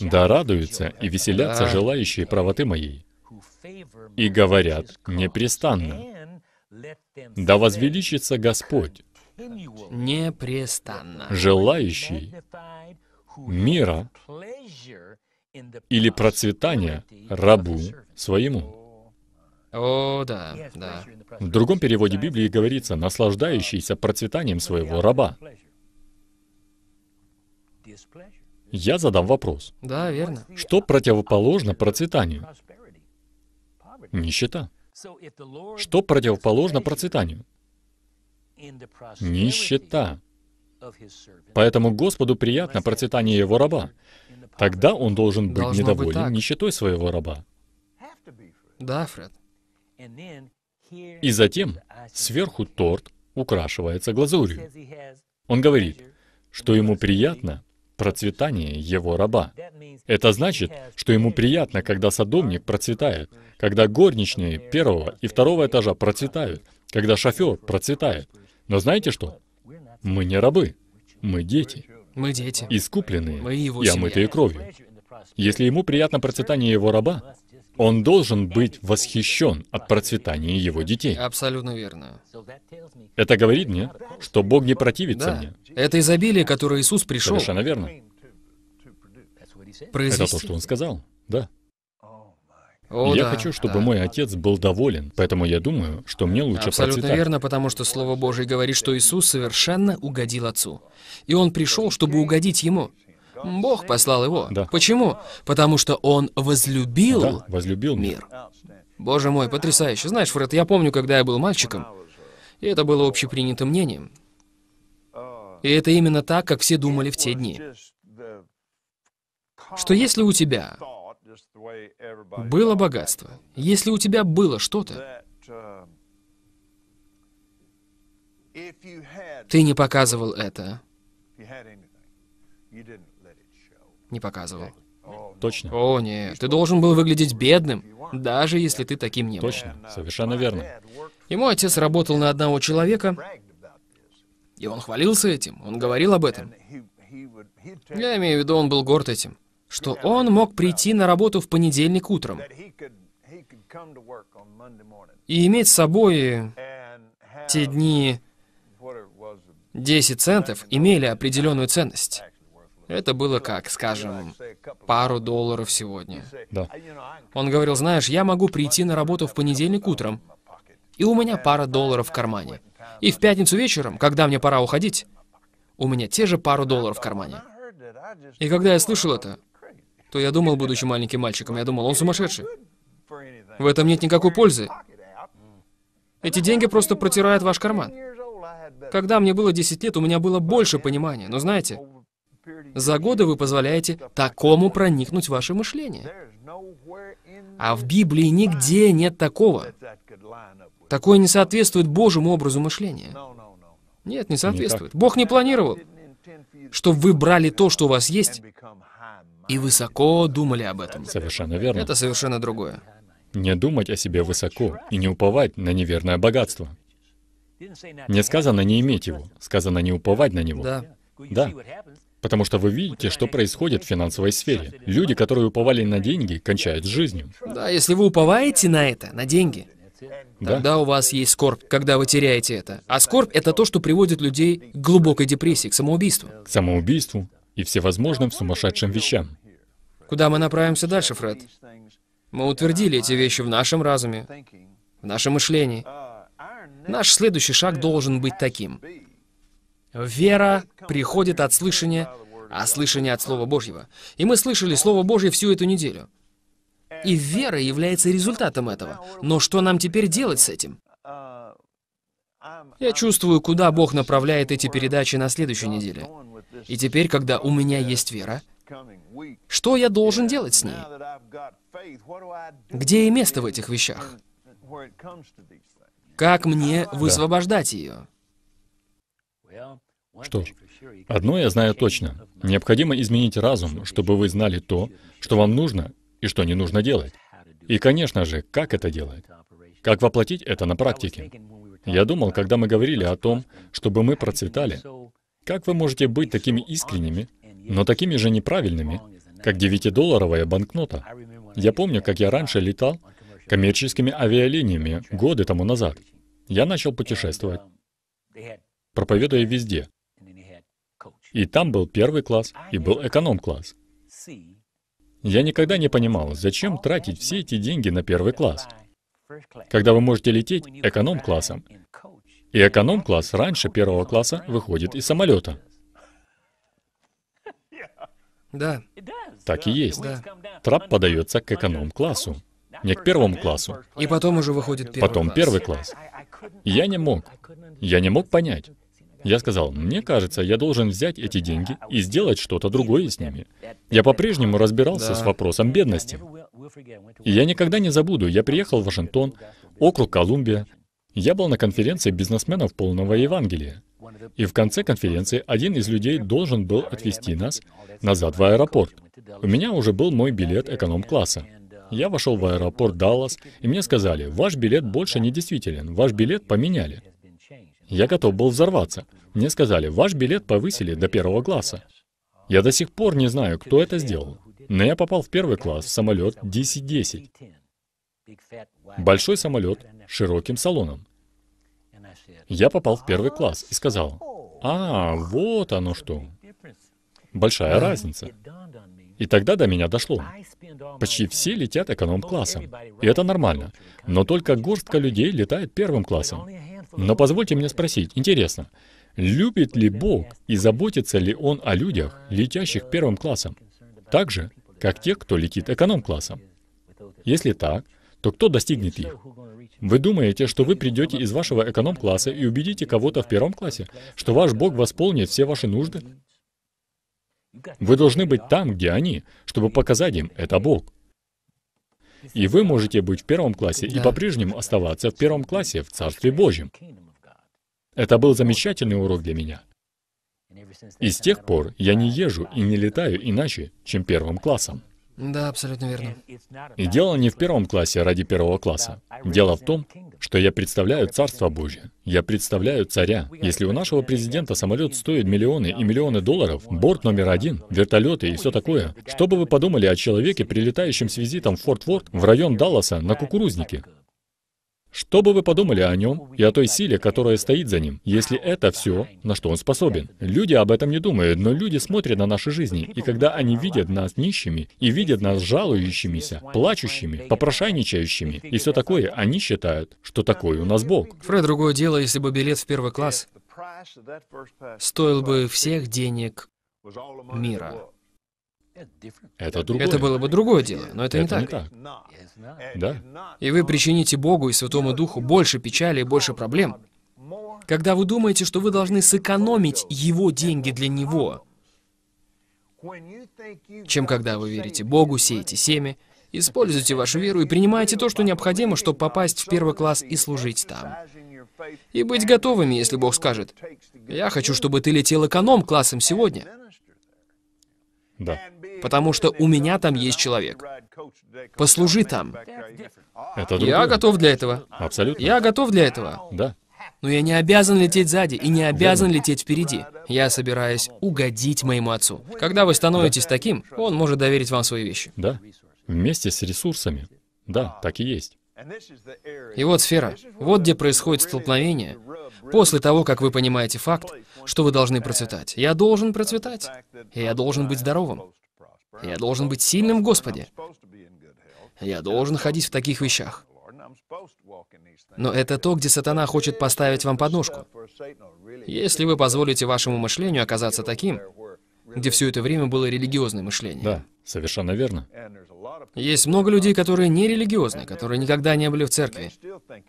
Да радуются и веселятся желающие правоты моей, и говорят непрестанно, да возвеличится Господь, непрестанно, желающий мира или процветания рабу своему. О, да, да. В другом переводе Библии говорится «наслаждающийся процветанием своего раба». Я задам вопрос. Да, верно. Что противоположно процветанию? Нищета. Что противоположно процветанию? Нищета. Поэтому Господу приятно процветание Его раба. Тогда он должен быть Должно недоволен быть нищетой своего раба. Да, Фред. И затем сверху торт украшивается глазурью. Он говорит, что ему приятно процветание его раба. Это значит, что ему приятно, когда садовник процветает, когда горничные первого и второго этажа процветают, когда шофер процветает. Но знаете что? Мы не рабы, мы дети. Мы дети. Искупленные мы его и омытые кровью. Если ему приятно процветание его раба, он должен быть восхищен от процветания его детей. Абсолютно верно. Это говорит мне, что Бог не противится да. мне. Это изобилие, которое Иисус пришел. Совершенно верно. Произвести. Это то, что он сказал. Да. О, я да, хочу, чтобы да. мой отец был доволен, поэтому я думаю, что мне лучше Абсолютно процветать. верно, потому что Слово Божье говорит, что Иисус совершенно угодил Отцу. И Он пришел, чтобы угодить Ему. Бог послал его. Да. Почему? Потому что он возлюбил, да, возлюбил мир. Боже мой, потрясающе. Знаешь, Фред, я помню, когда я был мальчиком, и это было общепринятым мнением. И это именно так, как все думали в те дни. Что если у тебя было богатство, если у тебя было что-то, ты не показывал это, не показывал. Точно. О, нет, ты должен был выглядеть бедным, даже если ты таким не был. Точно, совершенно верно. Ему отец работал на одного человека, и он хвалился этим, он говорил об этом. Я имею в виду, он был горд этим, что он мог прийти на работу в понедельник утром и иметь с собой те дни 10 центов имели определенную ценность. Это было как, скажем, пару долларов сегодня. Да. Он говорил, знаешь, я могу прийти на работу в понедельник утром, и у меня пара долларов в кармане. И в пятницу вечером, когда мне пора уходить, у меня те же пару долларов в кармане. И когда я слышал это, то я думал, будучи маленьким мальчиком, я думал, он сумасшедший. В этом нет никакой пользы. Эти деньги просто протирают ваш карман. Когда мне было 10 лет, у меня было больше понимания. Но знаете, за годы вы позволяете такому проникнуть в ваше мышление. А в Библии нигде нет такого. Такое не соответствует Божьему образу мышления. Нет, не соответствует. Бог не планировал, чтобы вы брали то, что у вас есть, и высоко думали об этом. Совершенно верно. Это совершенно другое. Не думать о себе высоко и не уповать на неверное богатство. Не сказано не иметь его, сказано не уповать на него. Да. Да. Потому что вы видите, что происходит в финансовой сфере. Люди, которые уповали на деньги, кончают жизнью. Да, если вы уповаете на это, на деньги, да. тогда у вас есть скорбь, когда вы теряете это. А скорбь — это то, что приводит людей к глубокой депрессии, к самоубийству. К самоубийству и всевозможным сумасшедшим вещам. Куда мы направимся дальше, Фред? Мы утвердили эти вещи в нашем разуме, в нашем мышлении. Наш следующий шаг должен быть таким. Вера приходит от слышания, а слышание от Слова Божьего. И мы слышали Слово Божье всю эту неделю. И вера является результатом этого. Но что нам теперь делать с этим? Я чувствую, куда Бог направляет эти передачи на следующей неделе. И теперь, когда у меня есть вера, что я должен делать с ней? Где и место в этих вещах? Как мне высвобождать ее? Что ж, одно я знаю точно. Необходимо изменить разум, чтобы вы знали то, что вам нужно и что не нужно делать. И, конечно же, как это делать? Как воплотить это на практике? Я думал, когда мы говорили о том, чтобы мы процветали, как вы можете быть такими искренними, но такими же неправильными, как 9-долларовая банкнота? Я помню, как я раньше летал коммерческими авиалиниями годы тому назад. Я начал путешествовать, проповедуя везде. И там был первый класс, и был эконом-класс. Я никогда не понимал, зачем тратить все эти деньги на первый класс, когда вы можете лететь эконом-классом. И эконом-класс раньше первого класса выходит из самолета. Да. Так и есть. Да. Трап подается к эконом-классу, не к первому классу. И потом уже выходит первый Потом класс. первый класс. Я не мог. Я не мог понять. Я сказал, мне кажется, я должен взять эти деньги и сделать что-то другое с ними. Я по-прежнему разбирался да. с вопросом бедности. И я никогда не забуду, я приехал в Вашингтон, округ Колумбия. Я был на конференции бизнесменов полного Евангелия. И в конце конференции один из людей должен был отвезти нас назад в аэропорт. У меня уже был мой билет эконом-класса. Я вошел в аэропорт Даллас, и мне сказали, ваш билет больше не действителен, ваш билет поменяли. Я готов был взорваться. Мне сказали, ваш билет повысили до первого класса. Я до сих пор не знаю, кто это сделал. Но я попал в первый класс в самолет 1010. Большой самолет с широким салоном. Я попал в первый класс и сказал, «А, вот оно что». Большая разница. И тогда до меня дошло. Почти все летят эконом-классом. И это нормально. Но только горстка людей летает первым классом. Но позвольте мне спросить, интересно, любит ли Бог и заботится ли Он о людях, летящих первым классом, так же, как те, кто летит эконом-классом? Если так, то кто достигнет их? Вы думаете, что вы придете из вашего эконом-класса и убедите кого-то в первом классе, что ваш Бог восполнит все ваши нужды? Вы должны быть там, где они, чтобы показать им, это Бог. И вы можете быть в первом классе и по-прежнему оставаться в первом классе в Царстве Божьем. Это был замечательный урок для меня. И с тех пор я не езжу и не летаю иначе, чем первым классом. Да, абсолютно верно. И дело не в первом классе ради первого класса. Дело в том, что я представляю Царство Божье. Я представляю царя. Если у нашего президента самолет стоит миллионы и миллионы долларов, борт номер один, вертолеты и все такое, что бы вы подумали о человеке, прилетающем с визитом в Форт Форд в район Далласа на кукурузнике? Что бы вы подумали о нем и о той силе, которая стоит за ним, если это все, на что он способен? Люди об этом не думают, но люди смотрят на наши жизни, и когда они видят нас нищими, и видят нас жалующимися, плачущими, попрошайничающими, и все такое, они считают, что такой у нас Бог. Фред, другое дело, если бы билет в первый класс стоил бы всех денег мира. Это другое. Это было бы другое дело, но это, это не, так. не так. Да. И вы причините Богу и Святому Духу больше печали и больше проблем, когда вы думаете, что вы должны сэкономить Его деньги для Него, чем когда вы верите Богу, сеете семя, Используйте вашу веру и принимайте то, что необходимо, чтобы попасть в первый класс и служить там. И быть готовыми, если Бог скажет, «Я хочу, чтобы ты летел эконом-классом сегодня». Да потому что у меня там есть человек. Послужи там. Это Я готов для этого. Абсолютно. Я готов для этого. Да. Но я не обязан лететь сзади и не обязан Верно. лететь впереди. Я собираюсь угодить моему отцу. Когда вы становитесь да. таким, он может доверить вам свои вещи. Да. Вместе с ресурсами. Да, так и есть. И вот сфера. Вот где происходит столкновение. После того, как вы понимаете факт, что вы должны процветать. Я должен процветать. И я должен быть здоровым. Я должен быть сильным в Господе. Я должен ходить в таких вещах. Но это то, где сатана хочет поставить вам подножку. Если вы позволите вашему мышлению оказаться таким, где все это время было религиозное мышление. Да, совершенно верно. Есть много людей, которые не религиозны, которые никогда не были в церкви.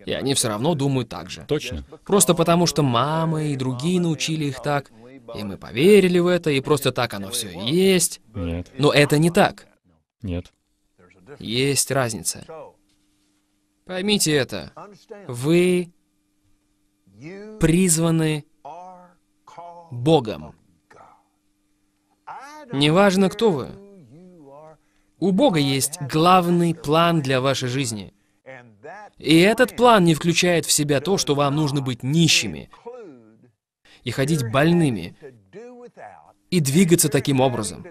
И они все равно думают так же. Точно. Просто потому, что мамы и другие научили их так, и мы поверили в это, и просто так оно все есть. Нет. Но это не так. Нет. Есть разница. Поймите это. Вы призваны Богом. Неважно, кто вы. У Бога есть главный план для вашей жизни. И этот план не включает в себя то, что вам нужно быть нищими, и ходить больными, и двигаться таким образом,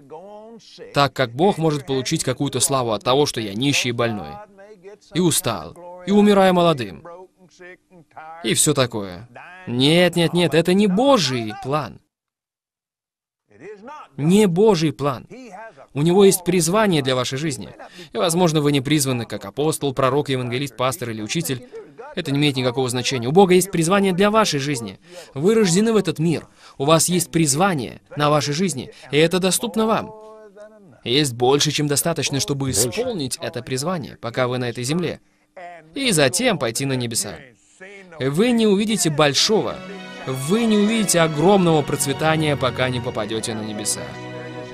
так как Бог может получить какую-то славу от того, что я нищий и больной, и устал, и умираю молодым, и все такое. Нет, нет, нет, это не Божий план. Не Божий план. У него есть призвание для вашей жизни. И, возможно, вы не призваны как апостол, пророк, евангелист, пастор или учитель, это не имеет никакого значения. У Бога есть призвание для вашей жизни. Вы рождены в этот мир. У вас есть призвание на вашей жизни, и это доступно вам. Есть больше, чем достаточно, чтобы исполнить это призвание, пока вы на этой земле, и затем пойти на небеса. Вы не увидите большого, вы не увидите огромного процветания, пока не попадете на небеса.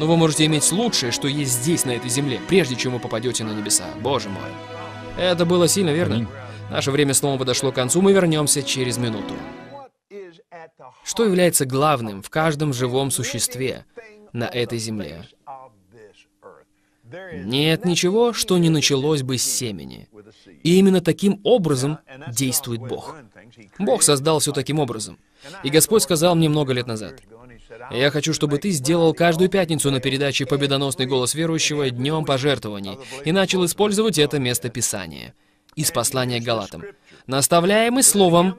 Но вы можете иметь лучшее, что есть здесь, на этой земле, прежде чем вы попадете на небеса. Боже мой. Это было сильно верно. Наше время снова подошло к концу, мы вернемся через минуту. Что является главным в каждом живом существе на этой земле? Нет ничего, что не началось бы с семени. И именно таким образом действует Бог. Бог создал все таким образом. И Господь сказал мне много лет назад, «Я хочу, чтобы ты сделал каждую пятницу на передаче «Победоносный голос верующего» днем пожертвований и начал использовать это место Писания» из послания Галатам. «Наставляемый словом,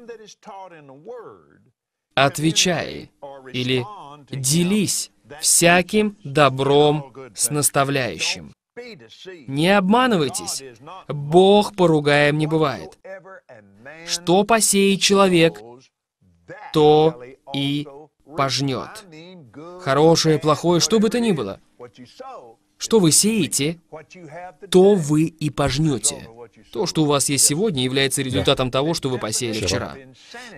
отвечай» или «делись всяким добром с наставляющим». Не обманывайтесь, Бог поругаем не бывает. Что посеет человек, то и пожнет. Хорошее, плохое, что бы то ни было. Что вы сеете, то вы и пожнете. То, что у вас есть сегодня, является результатом того, что вы посеяли вчера.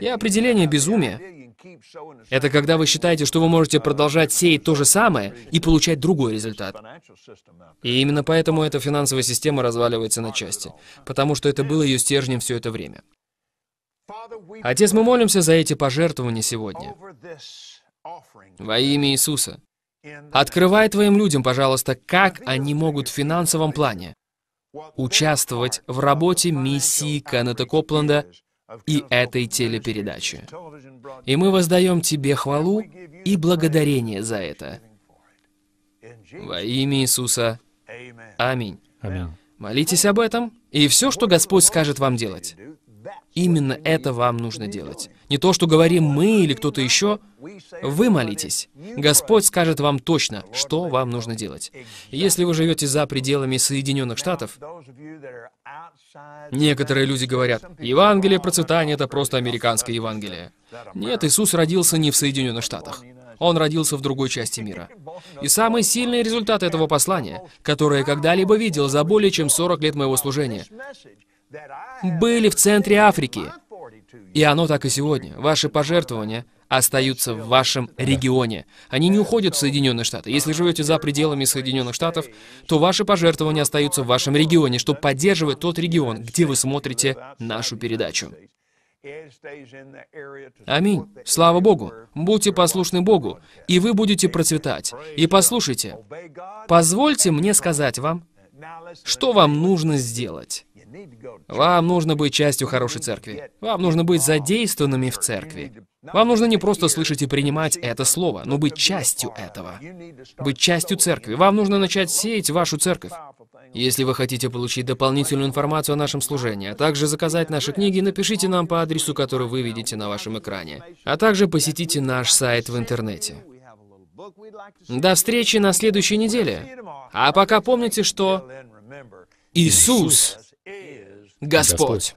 И определение безумия — это когда вы считаете, что вы можете продолжать сеять то же самое и получать другой результат. И именно поэтому эта финансовая система разваливается на части, потому что это было ее стержнем все это время. Отец, мы молимся за эти пожертвования сегодня. Во имя Иисуса. Открывай твоим людям, пожалуйста, как они могут в финансовом плане участвовать в работе миссии Кеннета Копленда и этой телепередачи. И мы воздаем Тебе хвалу и благодарение за это. Во имя Иисуса. Аминь. Аминь. Молитесь об этом, и все, что Господь скажет вам делать. Именно это вам нужно делать. Не то, что говорим мы или кто-то еще. Вы молитесь. Господь скажет вам точно, что вам нужно делать. Если вы живете за пределами Соединенных Штатов, некоторые люди говорят, Евангелие процветания — это просто американское Евангелие. Нет, Иисус родился не в Соединенных Штатах. Он родился в другой части мира. И самый сильный результат этого послания, которое я когда-либо видел за более чем 40 лет моего служения, были в центре Африки. И оно так и сегодня. Ваши пожертвования остаются в вашем регионе. Они не уходят в Соединенные Штаты. Если живете за пределами Соединенных Штатов, то ваши пожертвования остаются в вашем регионе, чтобы поддерживать тот регион, где вы смотрите нашу передачу. Аминь. Слава Богу. Будьте послушны Богу, и вы будете процветать. И послушайте, позвольте мне сказать вам, что вам нужно сделать. Вам нужно быть частью хорошей церкви. Вам нужно быть задействованными в церкви. Вам нужно не просто слышать и принимать это слово, но быть частью этого. Быть частью церкви. Вам нужно начать сеять вашу церковь. Если вы хотите получить дополнительную информацию о нашем служении, а также заказать наши книги, напишите нам по адресу, который вы видите на вашем экране. А также посетите наш сайт в интернете. До встречи на следующей неделе. А пока помните, что Иисус Господь.